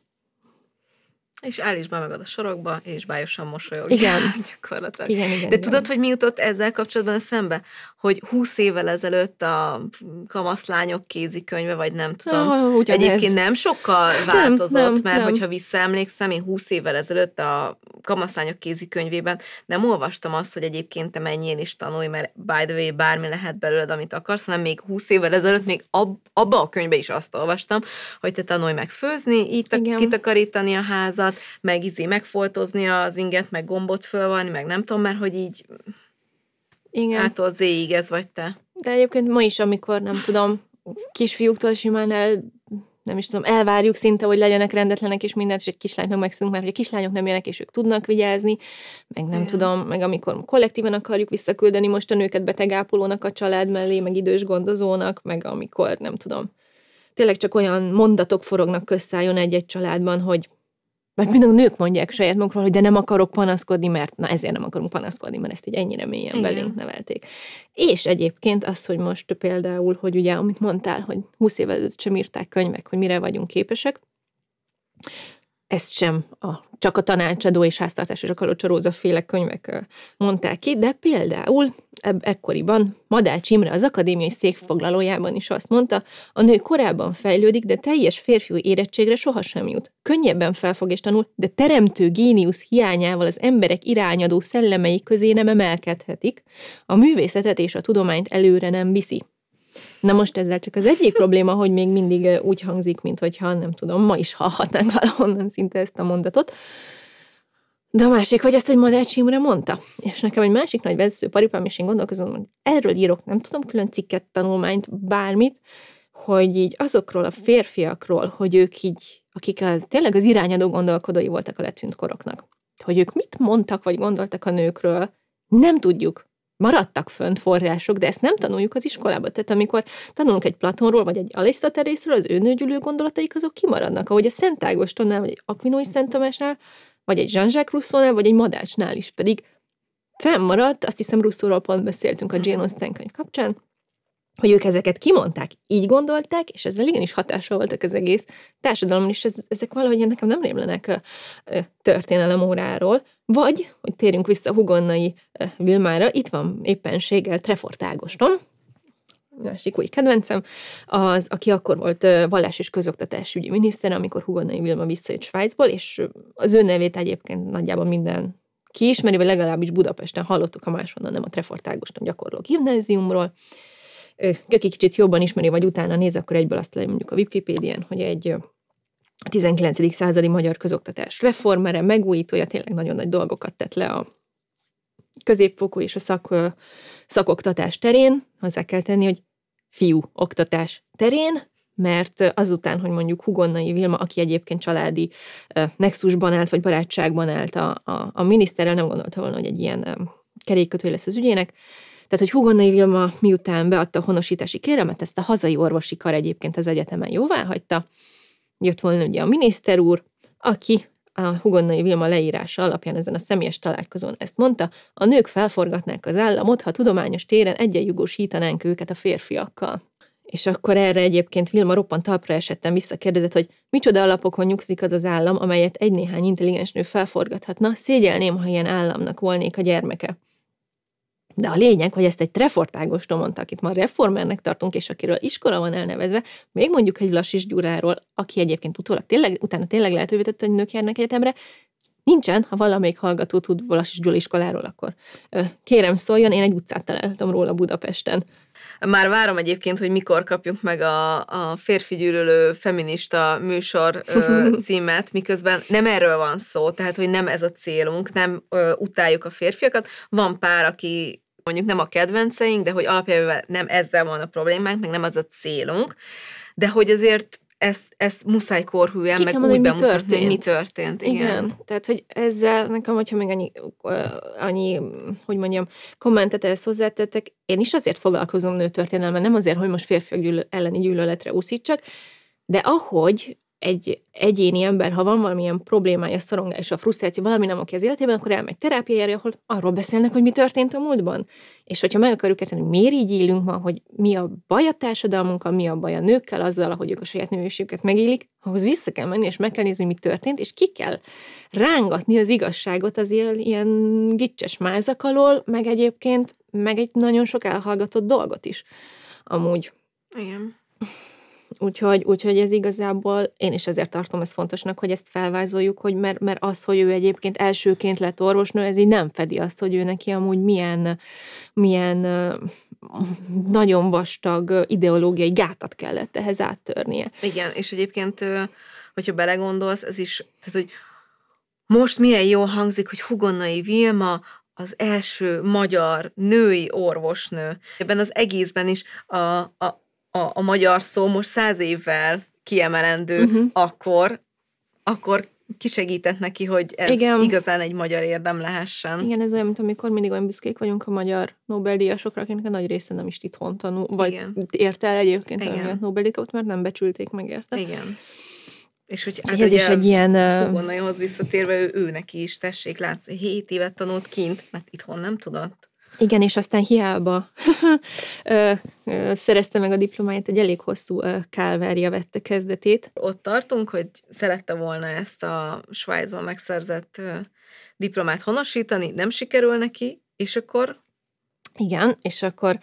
És is be magad a sorokba, és bájosan mosolyog. Igen. Gyakorlatilag. Igen, igen, De igen. tudod, hogy mi jutott ezzel kapcsolatban eszembe? Hogy húsz évvel ezelőtt a kamaszlányok kézikönyve, vagy nem tudom. Oh, Egyébként nem sokkal változott, nem, nem, mert nem. hogyha visszaemlékszem, én húsz évvel ezelőtt a kamaszlányok kézikönyvében nem olvastam azt, hogy egyébként te menjél is tanulj, mert by the way, bármi lehet belőled, amit akarsz, hanem még húsz évvel ezelőtt még ab, abba a könyvbe is azt olvastam, hogy te tanulj meg főzni, itt a, kitakarítani a házat, meg izé megfoltozni az inget, meg gombot fölvalni, meg nem tudom, mert hogy így igen. Ától az ig ez vagy te. De egyébként ma is, amikor nem tudom, kisfiúktól simán el, nem is tudom, elvárjuk szinte, hogy legyenek rendetlenek és mindent, és egy kislány meg megszünk, mert hogy a kislányok nem jönnek, és ők tudnak vigyázni, meg nem Igen. tudom, meg amikor kollektíven akarjuk visszaküldeni most a nőket betegápolónak a család mellé, meg idős gondozónak, meg amikor, nem tudom, tényleg csak olyan mondatok forognak közszálljon egy-egy családban, hogy mert mindig nők mondják saját magukról, hogy de nem akarok panaszkodni, mert na ezért nem akarunk panaszkodni, mert ezt így ennyire mélyen belénk nevelték. És egyébként az, hogy most például, hogy ugye, amit mondtál, hogy 20 évvel sem írták könyvek, hogy mire vagyunk képesek, ezt sem a, csak a tanácsadó és háztartás és a kalocsoróza féle könyvek mondták ki, de például eb- ekkoriban Madács Imre az akadémiai székfoglalójában is azt mondta, a nő korábban fejlődik, de teljes férfiú érettségre sohasem jut. Könnyebben felfog és tanul, de teremtő géniusz hiányával az emberek irányadó szellemei közé nem emelkedhetik, a művészetet és a tudományt előre nem viszi. Na most ezzel csak az egyik probléma, hogy még mindig úgy hangzik, mint hogyha nem tudom, ma is hallhatnánk valahonnan szinte ezt a mondatot. De a másik, hogy ezt egy Madács Imre mondta. És nekem egy másik nagy vezető paripám, és én gondolkozom, hogy erről írok, nem tudom, külön cikket, tanulmányt, bármit, hogy így azokról a férfiakról, hogy ők így, akik az, tényleg az irányadó gondolkodói voltak a letűnt koroknak, hogy ők mit mondtak vagy gondoltak a nőkről, nem tudjuk maradtak fönt források, de ezt nem tanuljuk az iskolában, Tehát amikor tanulunk egy Platonról, vagy egy Alisztaterészről, az őnőgyűlő gondolataik azok kimaradnak, ahogy a Szent Ágostonnál, vagy egy Akvinói Szent Tamásnál, vagy egy Jean-Jacques Rousseau-nál, vagy egy Madácsnál is pedig fennmaradt, azt hiszem Rousseau-ról pont beszéltünk a Jane Austen könyv kapcsán, hogy ők ezeket kimondták, így gondolták, és ezzel igenis hatással voltak az egész társadalomon, és ez, ezek valahogy nekem nem rémlenek történelem óráról, vagy, hogy térjünk vissza Hugonnai Vilmára, itt van éppenséggel Trefort Ágoston, másik új kedvencem, az, aki akkor volt vallás és közoktatásügyi miniszter, amikor Hugonnai Vilma visszajött Svájcból, és az ő nevét egyébként nagyjából minden kiismeri, vagy legalábbis Budapesten hallottuk, ha máshonnan nem a Trefort Ágoston gyakorló gimnáziumról, aki kicsit jobban ismeri, vagy utána néz, akkor egyből azt lehet mondjuk a Wikipédián, hogy egy 19. századi magyar közoktatás reformere, megújítója, tényleg nagyon nagy dolgokat tett le a középfokú és a szak, szakoktatás terén, hozzá kell tenni, hogy fiú oktatás terén, mert azután, hogy mondjuk Hugonnai Vilma, aki egyébként családi nexusban állt, vagy barátságban állt a, a, a miniszterrel, nem gondolta volna, hogy egy ilyen kerékkötő lesz az ügyének, tehát, hogy Hugonnai Vilma miután beadta a honosítási kéremet, ezt a hazai orvosi kar egyébként az egyetemen jóvá hagyta, jött volna ugye a miniszter úr, aki a Hugonnai Vilma leírása alapján ezen a személyes találkozón ezt mondta, a nők felforgatnák az államot, ha tudományos téren egyenjogosítanánk őket a férfiakkal. És akkor erre egyébként Vilma roppant talpra esettem visszakérdezett, hogy micsoda alapokon nyugszik az az állam, amelyet egy néhány intelligens nő felforgathatna, szégyelném, ha ilyen államnak volnék a gyermeke. De a lényeg, hogy ezt egy Trefort mondta, akit ma reformernek tartunk, és akiről iskola van elnevezve, még mondjuk egy Lasis Gyuráról, aki egyébként utólag tényleg, utána tényleg lehetővé tette, hogy nők járnak egyetemre, Nincsen, ha valamelyik hallgató tud Valasis Gyula iskoláról, akkor kérem szóljon, én egy utcát találtam róla Budapesten. Már várom egyébként, hogy mikor kapjuk meg a, a férfi gyűlölő feminista műsor ö, címet, miközben nem erről van szó, tehát hogy nem ez a célunk, nem ö, utáljuk a férfiakat. Van pár, aki mondjuk nem a kedvenceink, de hogy alapjában nem ezzel van a problémánk, meg nem az a célunk, de hogy azért ezt, ezt muszáj korhűen, meg mondani, úgy mi bemutatni, történt. hogy mi történt. Igen. igen. Tehát, hogy ezzel nekem, hogyha még annyi, annyi hogy mondjam, kommentet ezt hozzátettek, én is azért foglalkozom nőtörténelmel, nem azért, hogy most férfiak gyűlö- elleni gyűlöletre úszítsak, de ahogy egy egyéni ember, ha van valamilyen problémája, szorongás, a frusztráció, valami nem oké az életében, akkor elmegy terápiájára, ahol arról beszélnek, hogy mi történt a múltban. És hogyha meg akarjuk érteni, hogy miért így élünk ma, hogy mi a baj a társadalmunkkal, mi a baj a nőkkel, azzal, ahogy ők a saját nőségüket megélik, ahhoz vissza kell menni, és meg kell nézni, mi történt, és ki kell rángatni az igazságot az ilyen, ilyen gicses mázak alól, meg egyébként, meg egy nagyon sok elhallgatott dolgot is. Amúgy. Igen. Úgyhogy, úgyhogy ez igazából, én is azért tartom ezt fontosnak, hogy ezt felvázoljuk, hogy mert, mert az, hogy ő egyébként elsőként lett orvosnő, ez így nem fedi azt, hogy ő neki amúgy milyen, milyen nagyon vastag ideológiai gátat kellett ehhez áttörnie. Igen, és egyébként, hogyha belegondolsz, ez is, tehát, hogy most milyen jó hangzik, hogy Hugonnai Vilma az első magyar női orvosnő. Ebben az egészben is a, a, a, a magyar szó most száz évvel kiemelendő, uh-huh. akkor, akkor kisegített neki, hogy ez Igen. igazán egy magyar érdem lehessen. Igen, ez olyan, mint amikor mindig olyan büszkék vagyunk a magyar Nobel-díjasokra, akinek a nagy része nem is itthon tanul, vagy Igen. érte el egyébként Igen. a Nobel-díjat, mert nem becsülték meg érte. Igen. És hogy hát ez is egy ilyen... Fogonnaihoz visszatérve, ő, ő neki is, tessék, látsz, 7 évet tanult kint, mert itthon nem tudott. Igen, és aztán hiába szerezte meg a diplomáját, egy elég hosszú kálvárja vette kezdetét. Ott tartunk, hogy szerette volna ezt a Svájcban megszerzett diplomát honosítani, nem sikerül neki, és akkor? Igen, és akkor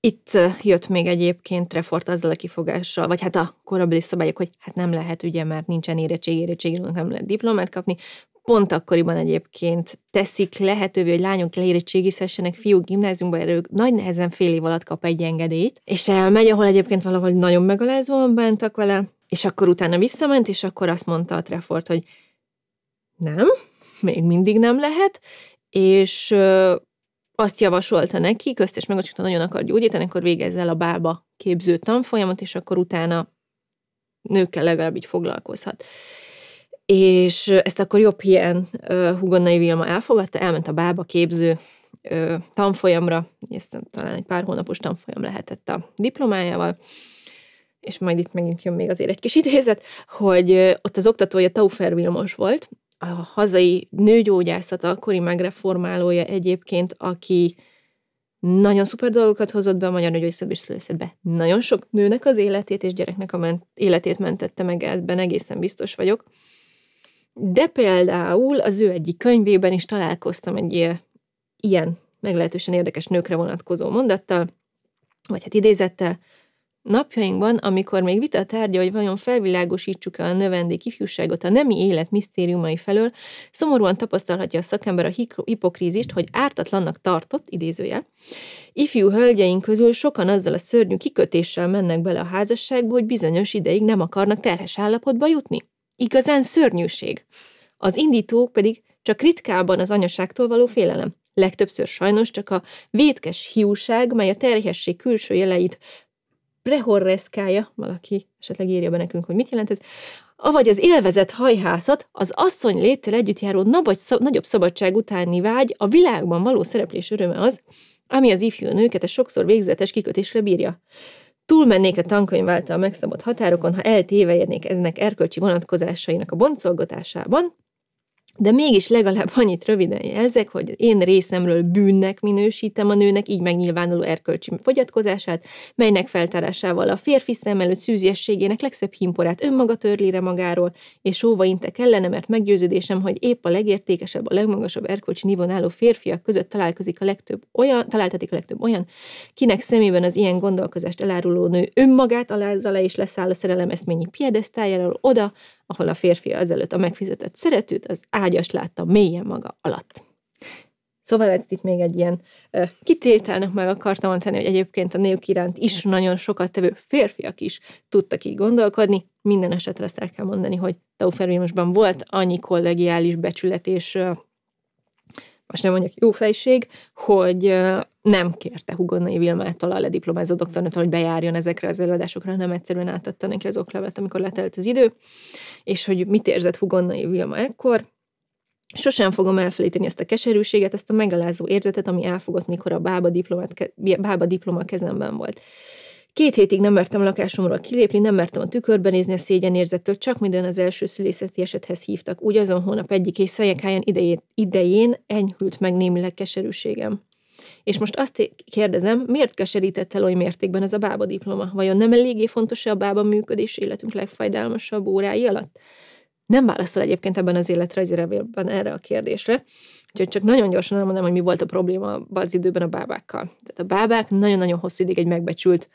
itt jött még egyébként Trefort azzal a kifogással, vagy hát a korabeli szabályok, hogy hát nem lehet ugye, mert nincsen érettség, érettség, nem lehet diplomát kapni, pont akkoriban egyébként teszik lehetővé, hogy lányok leérettségizhessenek fiú gimnáziumba, erre ők nagy nehezen fél év alatt kap egy engedélyt, és elmegy, ahol egyébként valahol nagyon megalázóan bántak vele, és akkor utána visszament, és akkor azt mondta a Trefort, hogy nem, még mindig nem lehet, és azt javasolta neki, köztes megocsukta nagyon akar gyógyítani, akkor végezz el a bába képző tanfolyamot, és akkor utána nőkkel legalább így foglalkozhat és ezt akkor jobb hiány Hugonnai Vilma elfogadta, elment a bába képző tanfolyamra, és talán egy pár hónapos tanfolyam lehetett a diplomájával, és majd itt megint jön még azért egy kis idézet, hogy ott az oktatója Taufer Vilmos volt, a hazai nőgyógyászat kori megreformálója egyébként, aki nagyon szuper dolgokat hozott be a magyar nőgyógyászatba és Nagyon sok nőnek az életét és gyereknek a ment, életét mentette meg, ebben egészen biztos vagyok. De például az ő egyik könyvében is találkoztam egy ilyen meglehetősen érdekes nőkre vonatkozó mondattal, vagy hát idézettel, napjainkban, amikor még vita tárgya, hogy vajon felvilágosítsuk-e a növendék ifjúságot a nemi élet misztériumai felől, szomorúan tapasztalhatja a szakember a hipokrízist, hogy ártatlannak tartott, idézőjel, ifjú hölgyeink közül sokan azzal a szörnyű kikötéssel mennek bele a házasságba, hogy bizonyos ideig nem akarnak terhes állapotba jutni igazán szörnyűség. Az indítók pedig csak ritkában az anyaságtól való félelem. Legtöbbször sajnos csak a vétkes hiúság, mely a terhesség külső jeleit prehorreszkálja, valaki esetleg írja be nekünk, hogy mit jelent ez, avagy az élvezett hajhászat, az asszony léttel együtt járó nagyobb szabadság utáni vágy, a világban való szereplés öröme az, ami az ifjú nőket a sokszor végzetes kikötésre bírja túlmennék a tankönyv által megszabott határokon, ha eltévejednék ennek erkölcsi vonatkozásainak a boncolgatásában, de mégis legalább annyit röviden jelzek, hogy én részemről bűnnek minősítem a nőnek így megnyilvánuló erkölcsi fogyatkozását, melynek feltárásával a férfi szem előtt szűziességének legszebb hímporát önmaga törlire magáról, és óva intek ellene, mert meggyőződésem, hogy épp a legértékesebb, a legmagasabb erkölcsi nivon álló férfiak között találkozik a legtöbb olyan, találtatik a legtöbb olyan, kinek szemében az ilyen gondolkozást eláruló nő önmagát alázza le és leszáll a szerelem eszményi piedesztájáról oda, ahol a férfi azelőtt a megfizetett szeretőt az ágyas látta mélyen maga alatt. Szóval ezt itt még egy ilyen ö, kitételnek meg akartam mondani, hogy egyébként a nők iránt is nagyon sokat tevő férfiak is tudtak így gondolkodni. Minden esetre azt el kell mondani, hogy Tauferimusban volt annyi kollegiális becsület és most nem mondjak jó fejség, hogy nem kérte Hugonai Vilmától a lediplomázó doktornőtől, hogy bejárjon ezekre az előadásokra, hanem egyszerűen átadta neki az oklevet, amikor letelt az idő, és hogy mit érzett Hugonai Vilma ekkor, Sosem fogom elfelejteni ezt a keserűséget, ezt a megalázó érzetet, ami elfogott, mikor a bába, diplomát, bába diploma kezemben volt. Két hétig nem mertem a lakásomról kilépni, nem mertem a tükörben nézni a szégyenérzettől, csak minden az első szülészeti esethez hívtak. Úgy azon hónap egyik éjszajákáján idején, idején enyhült meg némileg keserűségem. És most azt kérdezem, miért keserített el oly mértékben ez a bába diploma? Vajon nem eléggé fontos a bába működés életünk legfajdalmasabb órái alatt? Nem válaszol egyébként ebben az életrajzi erre a kérdésre, úgyhogy csak nagyon gyorsan elmondom, hogy mi volt a probléma az időben a bábákkal. Tehát a bábák nagyon-nagyon hosszú ideig egy megbecsült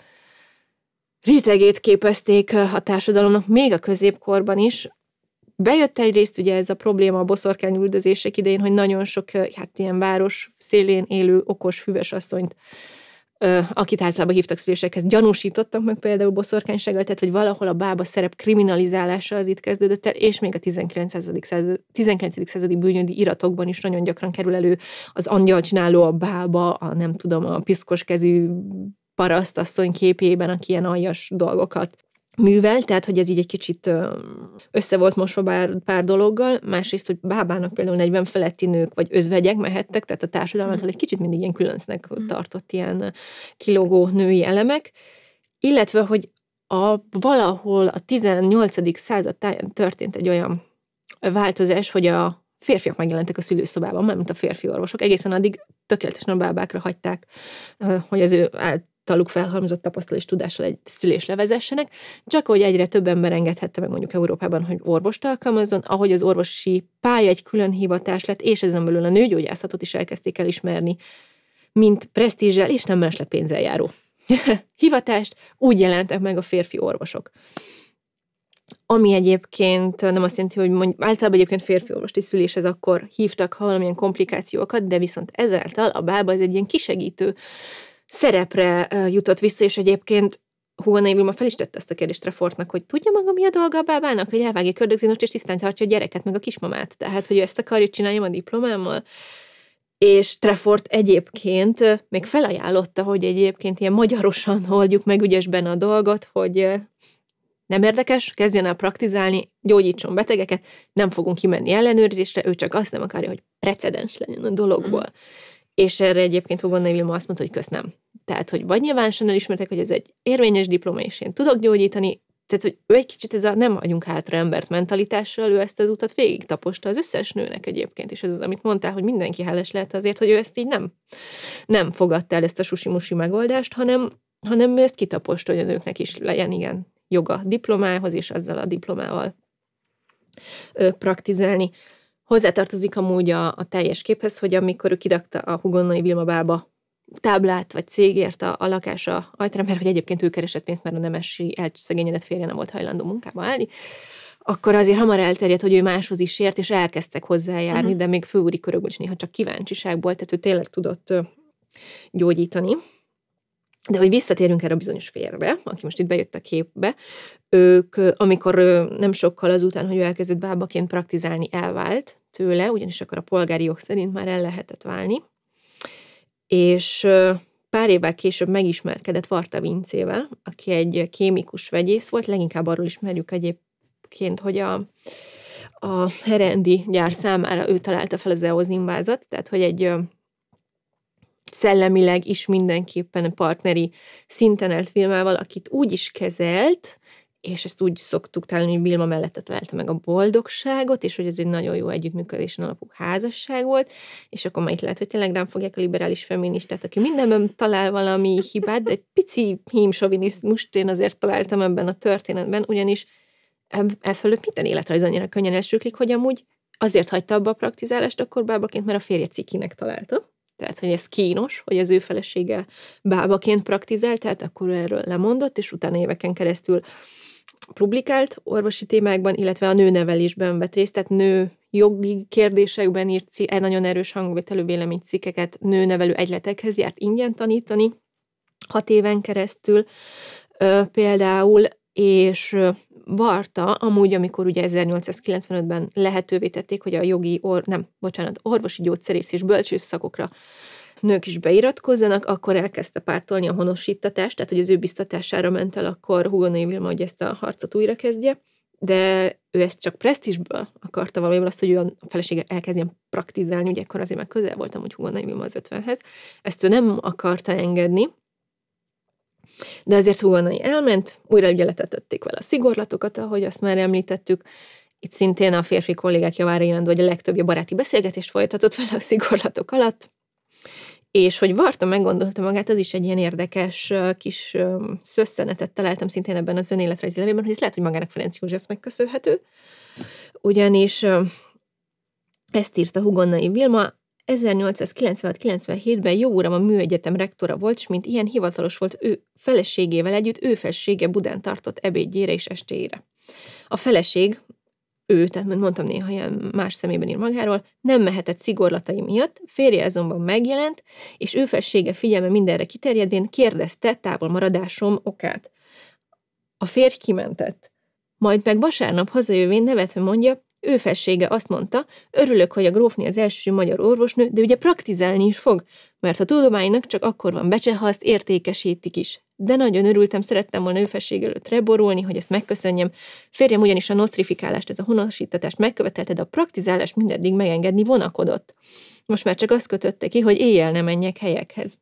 rétegét képezték a társadalomnak még a középkorban is. Bejött egyrészt ugye ez a probléma a boszorkány üldözések idején, hogy nagyon sok hát ilyen város szélén élő okos füvesasszonyt akit általában hívtak szülésekhez, gyanúsítottak meg például boszorkánysággal, tehát hogy valahol a bába szerep kriminalizálása az itt kezdődött el, és még a 19. századi, 19. századi bűnyödi iratokban is nagyon gyakran kerül elő az csináló a bába, a nem tudom, a piszkos kezű parasztasszony képében, aki ilyen aljas dolgokat művel, tehát hogy ez így egy kicsit össze volt mosva bár, pár dologgal, másrészt, hogy bábának például 40 feletti nők vagy özvegyek mehettek, tehát a társadalmat mm. egy kicsit mindig ilyen különcnek mm. tartott ilyen kilógó női elemek, illetve, hogy a, valahol a 18. század táján történt egy olyan változás, hogy a férfiak megjelentek a szülőszobában, mint a férfi orvosok. Egészen addig tökéletesen a bábákra hagyták, hogy az ő általuk felhalmozott tapasztalat és tudással egy szülés levezessenek, csak hogy egyre több ember engedhette meg mondjuk Európában, hogy orvost alkalmazzon, ahogy az orvosi pálya egy külön hivatás lett, és ezen belül a nőgyógyászatot is elkezdték elismerni, mint presztízsel és nem más pénzzel járó hivatást, úgy jelentek meg a férfi orvosok ami egyébként nem azt jelenti, hogy mondjuk, általában egyébként férfi orvosi szüléshez akkor hívtak ha valamilyen komplikációkat, de viszont ezáltal a bába az egy ilyen kisegítő szerepre jutott vissza, és egyébként Hóna Vilma fel is tette ezt a kérdést Trafortnak, hogy tudja maga mi a dolga a bábának, hogy elvágja kördögzinost, és tisztán tartja a gyereket, meg a kismamát. Tehát, hogy ő ezt akarja csináljam a diplomámmal. És Trefort egyébként még felajánlotta, hogy egyébként ilyen magyarosan oldjuk meg ügyesben a dolgot, hogy nem érdekes, kezdjen el praktizálni, gyógyítson betegeket, nem fogunk kimenni ellenőrzésre, ő csak azt nem akarja, hogy precedens legyen a dologból. Mm és erre egyébként Hugonai Vilma azt mondta, hogy kösz nem. Tehát, hogy vagy nyilvánosan elismertek, hogy ez egy érvényes diploma, és én tudok gyógyítani, tehát, hogy ő egy kicsit ez a nem adjunk hátra embert mentalitással, ő ezt az utat végig taposta az összes nőnek egyébként, és ez az, amit mondtál, hogy mindenki hálás lehet azért, hogy ő ezt így nem, nem fogadta el ezt a susimusi megoldást, hanem, hanem ezt kitaposta, hogy a nőknek is legyen igen joga diplomához, és azzal a diplomával ö, praktizálni. Hozzátartozik amúgy a, a teljes képhez, hogy amikor ő kirakta a Hugonnai Vilma bába táblát vagy cégért a, a lakása ajtra, mert hogy egyébként ő keresett pénzt, mert a nemesi elszegényedett férje nem volt hajlandó munkába állni, akkor azért hamar elterjedt, hogy ő máshoz is ért, és elkezdtek hozzájárni, uh-huh. de még főúri körökből is néha csak kíváncsiságból, tehát ő tényleg tudott gyógyítani. De hogy visszatérünk erre a bizonyos férbe, aki most itt bejött a képbe, ők, amikor nem sokkal azután, hogy ő elkezdett bábaként praktizálni, elvált tőle, ugyanis akkor a polgári jog szerint már el lehetett válni, és pár évvel később megismerkedett Varta Vincével, aki egy kémikus vegyész volt, leginkább arról ismerjük egyébként, hogy a, a herendi gyár számára ő találta fel az eozinvázat, tehát hogy egy szellemileg is mindenképpen partneri szinten állt Vilmával, akit úgy is kezelt, és ezt úgy szoktuk találni, hogy Vilma mellette találta meg a boldogságot, és hogy ez egy nagyon jó együttműködésen alapú házasság volt, és akkor már itt lehet, hogy tényleg rám fogják a liberális feministát, aki mindenben talál valami hibát, de egy pici hímsovinizmust én azért találtam ebben a történetben, ugyanis e fölött minden életrajz annyira könnyen elsőklik, hogy amúgy azért hagyta abba a praktizálást akkor bábaként, mert a férje cikinek találta tehát hogy ez kínos, hogy az ő felesége bábaként praktizált, tehát akkor erről lemondott, és utána éveken keresztül publikált orvosi témákban, illetve a nőnevelésben vett részt, tehát nő jogi kérdésekben írt egy nagyon erős hangvételű cikkeket nőnevelő egyletekhez járt ingyen tanítani, hat éven keresztül ö, például, és Varta amúgy, amikor ugye 1895-ben lehetővé tették, hogy a jogi, or, nem, bocsánat, orvosi gyógyszerész és bölcsész szakokra nők is beiratkozzanak, akkor elkezdte pártolni a honosítatást, tehát hogy az ő biztatására ment el akkor Hugo Vilma, hogy ezt a harcot újra kezdje, de ő ezt csak presztisből akarta valójában azt, hogy ő a felesége elkezdjen praktizálni, ugye akkor azért már közel voltam, hogy Hugo Vilma az 50-hez. Ezt ő nem akarta engedni, de azért Hugonai elment, újra ügyeletetették vele a szigorlatokat, ahogy azt már említettük, itt szintén a férfi kollégák javára jelent, hogy a legtöbbje baráti beszélgetést folytatott vele a szigorlatok alatt, és hogy Varta meggondolta magát, az is egy ilyen érdekes kis szösszenetet találtam szintén ebben az önéletrajzi levélben, hogy ez lehet, hogy magának Ferenc Józsefnek köszönhető, ugyanis ezt írta Hugonnai Vilma, 1896-97-ben jó uram a műegyetem rektora volt, s mint ilyen hivatalos volt ő feleségével együtt, ő felesége Budán tartott ebédjére és estéjére. A feleség, ő, tehát mint mondtam néha ilyen más szemében ír magáról, nem mehetett szigorlatai miatt, férje azonban megjelent, és ő felesége figyelme mindenre kiterjedvén kérdezte távol maradásom okát. A férj kimentett. Majd meg vasárnap hazajövén nevetve mondja, ő fessége azt mondta, örülök, hogy a grófni az első magyar orvosnő, de ugye praktizálni is fog, mert a tudománynak csak akkor van becse, ha azt értékesítik is. De nagyon örültem, szerettem volna ő fesség előtt reborulni, hogy ezt megköszönjem. Férjem ugyanis a nosztrifikálást, ez a honosítatást megkövetelte, de a praktizálás mindeddig megengedni vonakodott. Most már csak azt kötötte ki, hogy éjjel ne menjek helyekhez.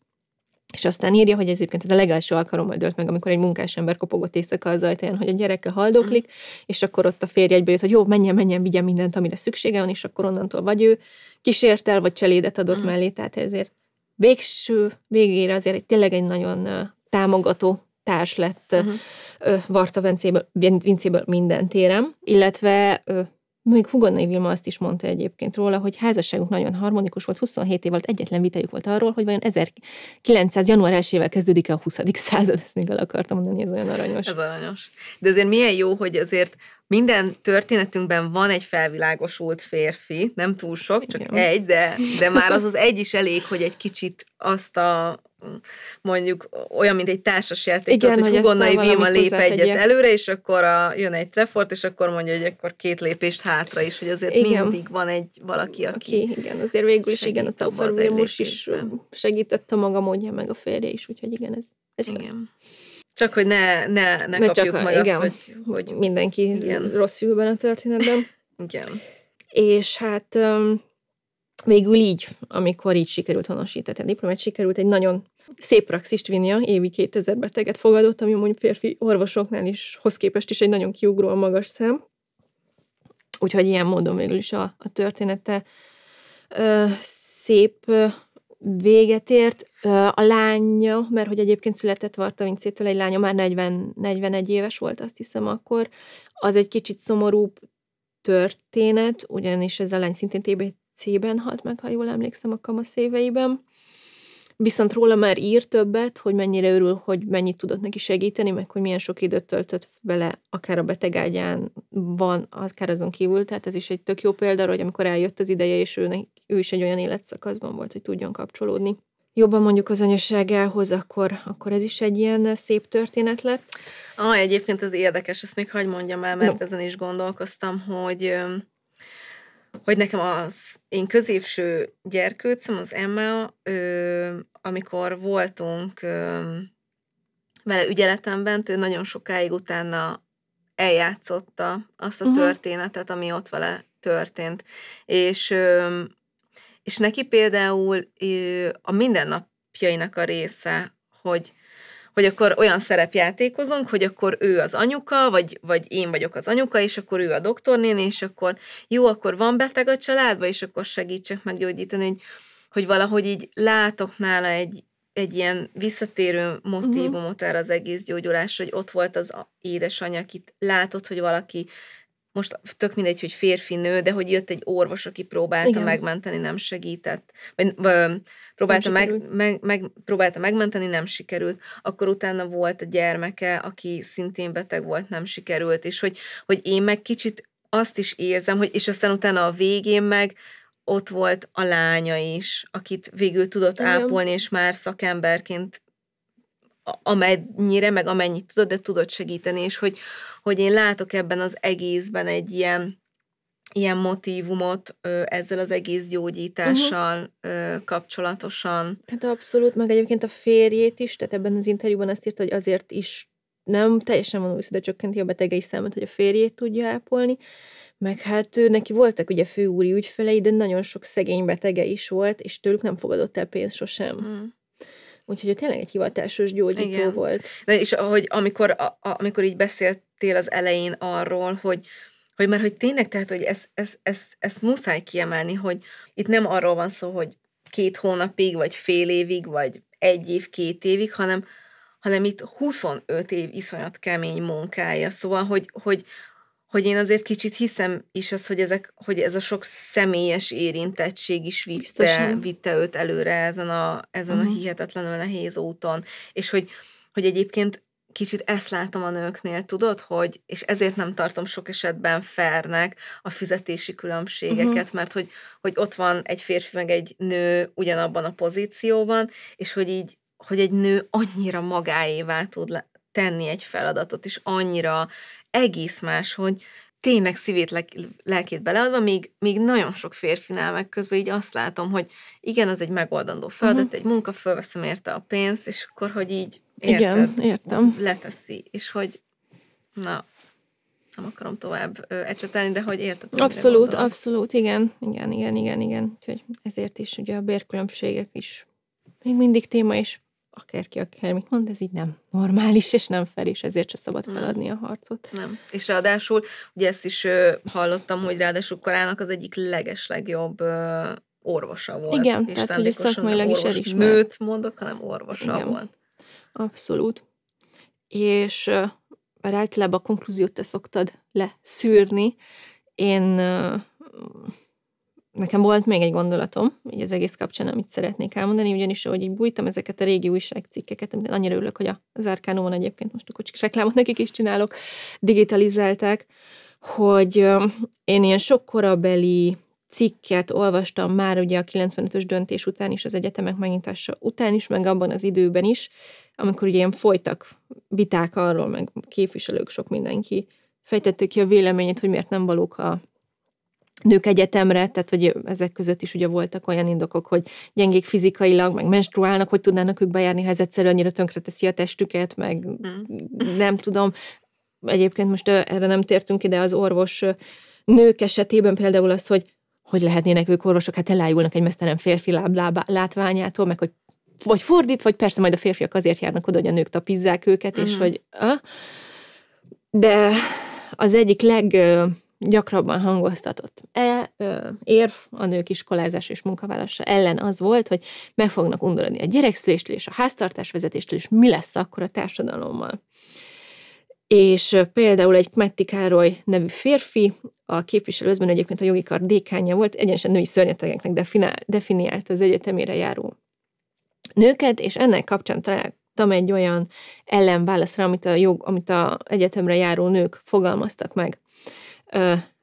És aztán írja, hogy ez egyébként ez a legelső alkalommal dölt meg, amikor egy munkás ember kopogott éjszaka az ajtaján, hogy a gyereke haldoklik, mm. és akkor ott a férje egybe jött, hogy jó, menjen, menjen, vigye mindent, amire szüksége van, és akkor onnantól vagy ő kísért el, vagy cselédet adott mm. mellé, tehát ezért végső, végére azért egy, tényleg egy nagyon támogató társ lett mm. Mm-hmm. huh Varta Vincéből, Vincéből minden téren, illetve még Hugonai Vilma azt is mondta egyébként róla, hogy házasságuk nagyon harmonikus volt, 27 év alatt egyetlen vitájuk volt arról, hogy vajon 1900. január 1-ével kezdődik a 20. század, ezt még el akartam mondani, ez olyan aranyos. Ez aranyos. De azért milyen jó, hogy azért minden történetünkben van egy felvilágosult férfi, nem túl sok, csak Igen. egy, de, de már az az egy is elég, hogy egy kicsit azt a, mondjuk olyan, mint egy társasjáték, Igen, tehát, hogy, hogy Hugonnai Vilma lép egyet egyek. előre, és akkor a, jön egy trefort, és akkor mondja, hogy akkor két lépést hátra is, hogy azért igen. mindig van egy valaki, aki... aki igen, azért végül is igen, a Taufer most is segített a maga módja, meg a férje is, úgyhogy igen, ez, ez igen. Az. Csak hogy ne, ne, ne, kapjuk csak, majd igen, azt, hogy, hogy... Mindenki igen. rossz fülben a történetben. igen. És hát um, végül így, amikor így sikerült honosítani a diplomát, sikerült egy nagyon szép praxist a évi 2000 beteget fogadott, ami mondjuk férfi orvosoknál is, hoz képest is egy nagyon kiugró magas szem. Úgyhogy ilyen módon végül is a, a története ö, szép ö, véget ért. Ö, a lánya, mert hogy egyébként született Varta Vincétől egy lánya, már 40, 41 éves volt, azt hiszem akkor, az egy kicsit szomorú történet, ugyanis ez a lány szintén TBC-ben halt meg, ha jól emlékszem, a kamasz éveiben Viszont róla már ír többet, hogy mennyire örül, hogy mennyit tudott neki segíteni, meg hogy milyen sok időt töltött vele, akár a betegágyán van, akár azon kívül. Tehát ez is egy tök jó példa, hogy amikor eljött az ideje, és ő, ő is egy olyan életszakaszban volt, hogy tudjon kapcsolódni jobban mondjuk az anyaságához, akkor, akkor ez is egy ilyen szép történet lett. Ah, egyébként ez érdekes, ezt még hagyd mondjam el, mert no. ezen is gondolkoztam, hogy hogy nekem az én középső gyerkőcöm, az Emma, ö, amikor voltunk ö, vele ügyeletemben, ő nagyon sokáig utána eljátszotta azt a uh-huh. történetet, ami ott vele történt. És, ö, és neki például ö, a mindennapjainak a része, hogy hogy akkor olyan szerepjátékozunk, hogy akkor ő az anyuka, vagy, vagy én vagyok az anyuka, és akkor ő a doktornén, és akkor jó, akkor van beteg a családba, és akkor segítsek meggyógyítani, hogy, hogy valahogy így látok nála egy, egy ilyen visszatérő mhm. motivumot uh-huh. erre az egész gyógyulás, hogy ott volt az édesanyja, akit látott, hogy valaki most tök mindegy, hogy férfi, nő, de hogy jött egy orvos, aki próbálta Igen. megmenteni, nem segített, vagy ö, próbálta, nem meg, meg, meg, próbálta megmenteni, nem sikerült, akkor utána volt a gyermeke, aki szintén beteg volt, nem sikerült, és hogy, hogy én meg kicsit azt is érzem, hogy és aztán utána a végén meg ott volt a lánya is, akit végül tudott Igen. ápolni, és már szakemberként amennyire, meg amennyit tudod, de tudod segíteni, és hogy, hogy én látok ebben az egészben egy ilyen, ilyen motivumot ö, ezzel az egész gyógyítással uh-huh. ö, kapcsolatosan. Hát abszolút, meg egyébként a férjét is, tehát ebben az interjúban azt írta, hogy azért is nem teljesen van vissza, de csökkenti a betegei számot, hogy a férjét tudja ápolni, meg hát ő, neki voltak ugye főúri ügyfelei, de nagyon sok szegény betege is volt, és tőlük nem fogadott el pénzt sosem. Uh-huh. Úgyhogy ő tényleg egy hivatásos gyógyító Igen. volt. És ahogy, amikor, a, amikor így beszéltél az elején arról, hogy, hogy mert hogy tényleg, tehát, hogy ezt ez, ez, ez muszáj kiemelni, hogy itt nem arról van szó, hogy két hónapig, vagy fél évig, vagy egy év, két évig, hanem, hanem itt 25 év iszonyat kemény munkája. Szóval, hogy, hogy, hogy én azért kicsit hiszem is az, hogy, ezek, hogy ez a sok személyes érintettség is vitte, vitte őt előre ezen a, ezen uh-huh. a mhm. hihetetlenül nehéz úton, és hogy, hogy egyébként kicsit ezt látom a nőknél, tudod, hogy, és ezért nem tartom sok esetben fernek a fizetési különbségeket, uh-huh. mert hogy, hogy ott van egy férfi meg egy nő ugyanabban a pozícióban, és hogy így, hogy egy nő annyira magáévá tud le, tenni egy feladatot, és annyira egész más, hogy tényleg szívét, lel- lelkét beleadva, még, még nagyon sok férfinál meg közben így azt látom, hogy igen, az egy megoldandó feladat, uh-huh. egy munka, fölveszem érte a pénzt, és akkor, hogy így érted, igen, értem. leteszi, és hogy na, nem akarom tovább ö, ecsetelni, de hogy érted? Abszolút, abszolút, igen, igen, igen, igen, igen. Úgyhogy ezért is ugye a bérkülönbségek is még mindig téma, és akárki akármit mond, ez így nem normális, és nem fel, és ezért se szabad feladni a harcot. Nem. És ráadásul, ugye ezt is hallottam, hogy ráadásul Korának az egyik leges legjobb orvosa volt. Igen, és tehát hogy szakmailag is elismert. Nőt mondok, hanem orvosa Igen. volt. Abszolút. És mert általában a konklúziót te szoktad leszűrni. Én nekem volt még egy gondolatom, így az egész kapcsán, amit szeretnék elmondani, ugyanis, hogy így bújtam ezeket a régi újságcikkeket, amit annyira örülök, hogy az Árkánóban egyébként most a kocsik reklámot nekik is csinálok, digitalizálták, hogy én ilyen sok korabeli cikket olvastam már ugye a 95-ös döntés után is, az egyetemek megnyitása után is, meg abban az időben is, amikor ugye ilyen folytak viták arról, meg képviselők, sok mindenki fejtették ki a véleményét, hogy miért nem valók a nők egyetemre, tehát hogy ezek között is ugye voltak olyan indokok, hogy gyengék fizikailag, meg menstruálnak, hogy tudnának ők bejárni, ha ez egyszerűen annyira tönkreteszi a testüket, meg hmm. nem tudom. Egyébként most erre nem tértünk ide az orvos nők esetében például azt, hogy hogy lehetnének ők orvosok, hát elájulnak egy mesztelen férfi láb, láb, látványától, meg hogy vagy fordít, vagy persze majd a férfiak azért járnak oda, hogy a nők tapizzák őket, mm. és hmm. hogy... A? Ah. De az egyik leg gyakrabban hangoztatott e, ö, érv a nők iskolázás és munkavállalása ellen az volt, hogy meg fognak undorodni a gyerekszüléstől és a vezetéstől, és mi lesz akkor a társadalommal. És például egy Metti Károly nevű férfi, a képviselőzben egyébként a jogi kar dékánya volt, egyenesen női szörnyetegeknek definiált az egyetemére járó nőket, és ennek kapcsán találtam egy olyan ellenválaszra, amit a jog, amit a egyetemre járó nők fogalmaztak meg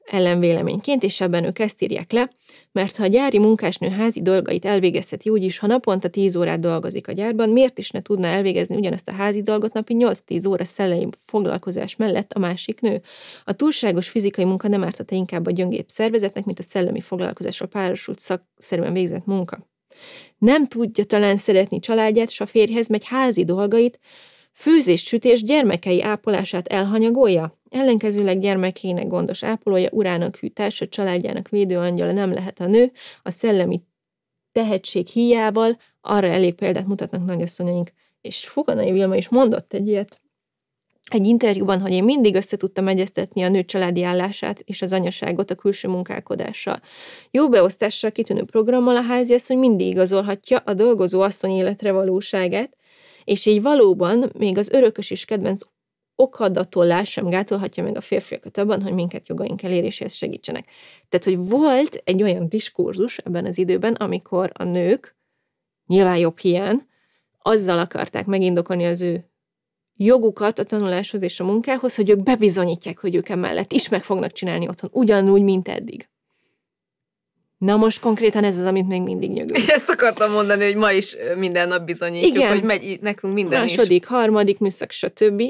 ellenvéleményként, és ebben ők ezt írják le, mert ha a gyári munkásnő házi dolgait elvégezheti úgy is, ha naponta 10 órát dolgozik a gyárban, miért is ne tudná elvégezni ugyanazt a házi dolgot napi 8-10 óra szellemi foglalkozás mellett a másik nő? A túlságos fizikai munka nem ártata inkább a gyöngép szervezetnek, mint a szellemi foglalkozásra párosult szakszerűen végzett munka. Nem tudja talán szeretni családját, s a férjhez megy házi dolgait, Főzés-sütés gyermekei ápolását elhanyagolja, ellenkezőleg gyermekének gondos ápolója, urának hűtása, családjának védőangyala nem lehet a nő, a szellemi tehetség hiával arra elég példát mutatnak nagyasszonyaink. És Fuganai Vilma is mondott egy ilyet egy interjúban, hogy én mindig össze tudtam egyeztetni a nő családi állását és az anyaságot a külső munkálkodással. Jó beosztással kitűnő programmal a háziasszony mindig igazolhatja a dolgozó asszony életre valóságát, és így valóban még az örökös is kedvenc okadatolás sem gátolhatja meg a férfiakat abban, hogy minket jogaink eléréséhez segítsenek. Tehát, hogy volt egy olyan diskurzus ebben az időben, amikor a nők, nyilván jobb hiány, azzal akarták megindokolni az ő jogukat a tanuláshoz és a munkához, hogy ők bebizonyítják, hogy ők emellett is meg fognak csinálni otthon, ugyanúgy, mint eddig. Na most konkrétan ez az, amit még mindig nyögünk. Ezt akartam mondani, hogy ma is minden nap bizonyítjuk, Igen. hogy megy nekünk minden Második, is. harmadik, műszak, stb.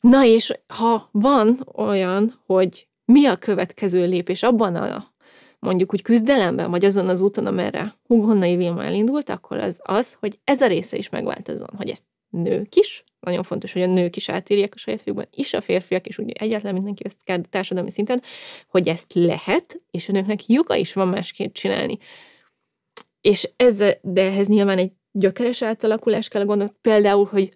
Na és ha van olyan, hogy mi a következő lépés abban a mondjuk úgy küzdelemben, vagy azon az úton, amerre Hugonnai Vilma elindult, akkor az az, hogy ez a része is megváltozon, hogy ezt nők is nagyon fontos, hogy a nők is átírják a saját fiúkban, és a férfiak, és úgy egyáltalán mindenki ezt kell társadalmi szinten, hogy ezt lehet, és a nőknek joga is van másként csinálni. És ez, de ehhez nyilván egy gyökeres átalakulás kell gondolni, például, hogy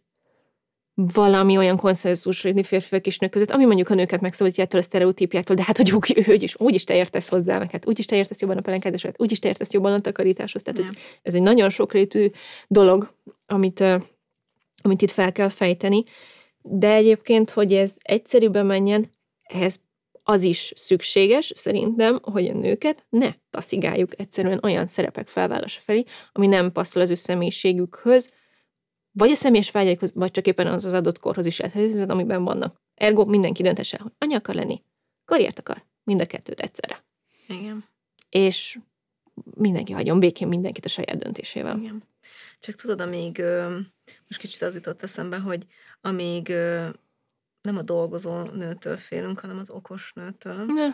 valami olyan konszenzus lenni férfiak és nők között, ami mondjuk a nőket megszólítja ettől a sztereotípiától, de hát hogy úgy, ő, is, úgy is te értesz hozzá, meg hát úgy is te értesz jobban a pelenkázáshoz, úgy is te értesz jobban a takarításhoz. Tehát, hogy ez egy nagyon sokrétű dolog, amit amit itt fel kell fejteni, de egyébként, hogy ez egyszerűbben menjen, ehhez az is szükséges szerintem, hogy a nőket ne taszigáljuk egyszerűen olyan szerepek felvállása felé, ami nem passzol az ő személyiségükhöz, vagy a személyes vágyaikhoz, vagy csak éppen az az adott korhoz is lehet, amiben vannak. Ergo mindenki döntese, hogy anya akar lenni, karriert akar, mind a kettőt egyszerre. Igen. És mindenki hagyjon békén mindenkit a saját döntésével. Igen. Csak tudod, amíg, most kicsit az jutott eszembe, hogy amíg nem a dolgozó nőtől félünk, hanem az okos nőtől. Ne.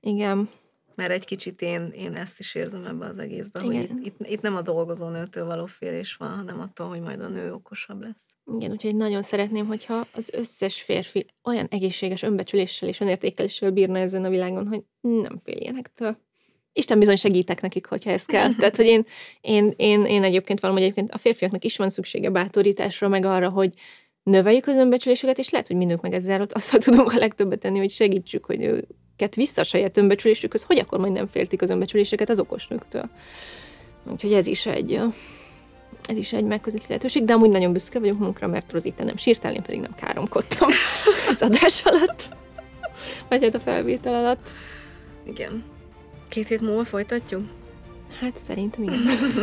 Igen. Mert egy kicsit én, én ezt is érzem ebbe az egészben, Igen. hogy itt, itt, itt nem a dolgozó nőtől való félés van, hanem attól, hogy majd a nő okosabb lesz. Igen, úgyhogy nagyon szeretném, hogyha az összes férfi olyan egészséges önbecsüléssel és önértékeléssel bírna ezen a világon, hogy nem féljenek től. Isten bizony segítek nekik, hogyha ez kell. Tehát, hogy én, én, én, én egyébként valami, egyébként a férfiaknak is van szüksége bátorításra, meg arra, hogy növeljük az önbecsülésüket, és lehet, hogy mindünk meg ezzel ott azzal tudunk a legtöbbet tenni, hogy segítsük, hogy őket vissza a saját önbecsülésükhöz, hogy akkor majd nem féltik az önbecsüléseket az okos nőktől. Úgyhogy ez is egy ez is egy megközelítő lehetőség, de amúgy nagyon büszke vagyok munkra, mert Rozita nem sírtál, én pedig nem káromkodtam az adás alatt, vagy hát a felvétel alatt. Igen. Két hét múlva folytatjuk? Hát szerintem igen.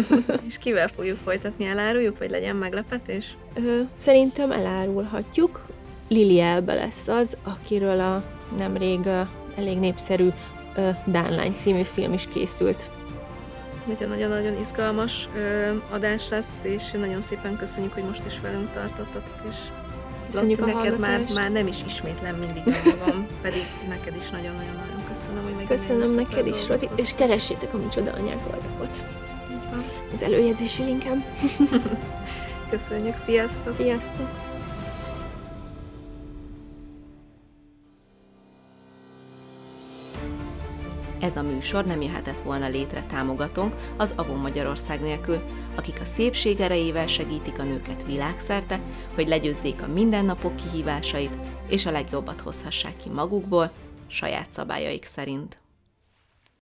és kivel fogjuk folytatni? Eláruljuk, vagy legyen meglepetés? Ö, szerintem elárulhatjuk. Lili Elbe lesz az, akiről a nemrég a elég népszerű uh, Dánlány című film is készült. Nagyon-nagyon-nagyon izgalmas adás lesz, és nagyon szépen köszönjük, hogy most is velünk tartottatok, és Köszönjük a neked már, már nem is ismétlem mindig magam, pedig neked is nagyon-nagyon-nagyon köszönöm, hogy meg Köszönöm neked is, Rozi, és keressétek, a micsoda anyák oldalot. Így van. Az előjegyzési linkem. Köszönjük, sziasztok! Sziasztok! ez a műsor nem jöhetett volna létre támogatónk, az Avon Magyarország nélkül, akik a szépség erejével segítik a nőket világszerte, hogy legyőzzék a mindennapok kihívásait, és a legjobbat hozhassák ki magukból, saját szabályaik szerint.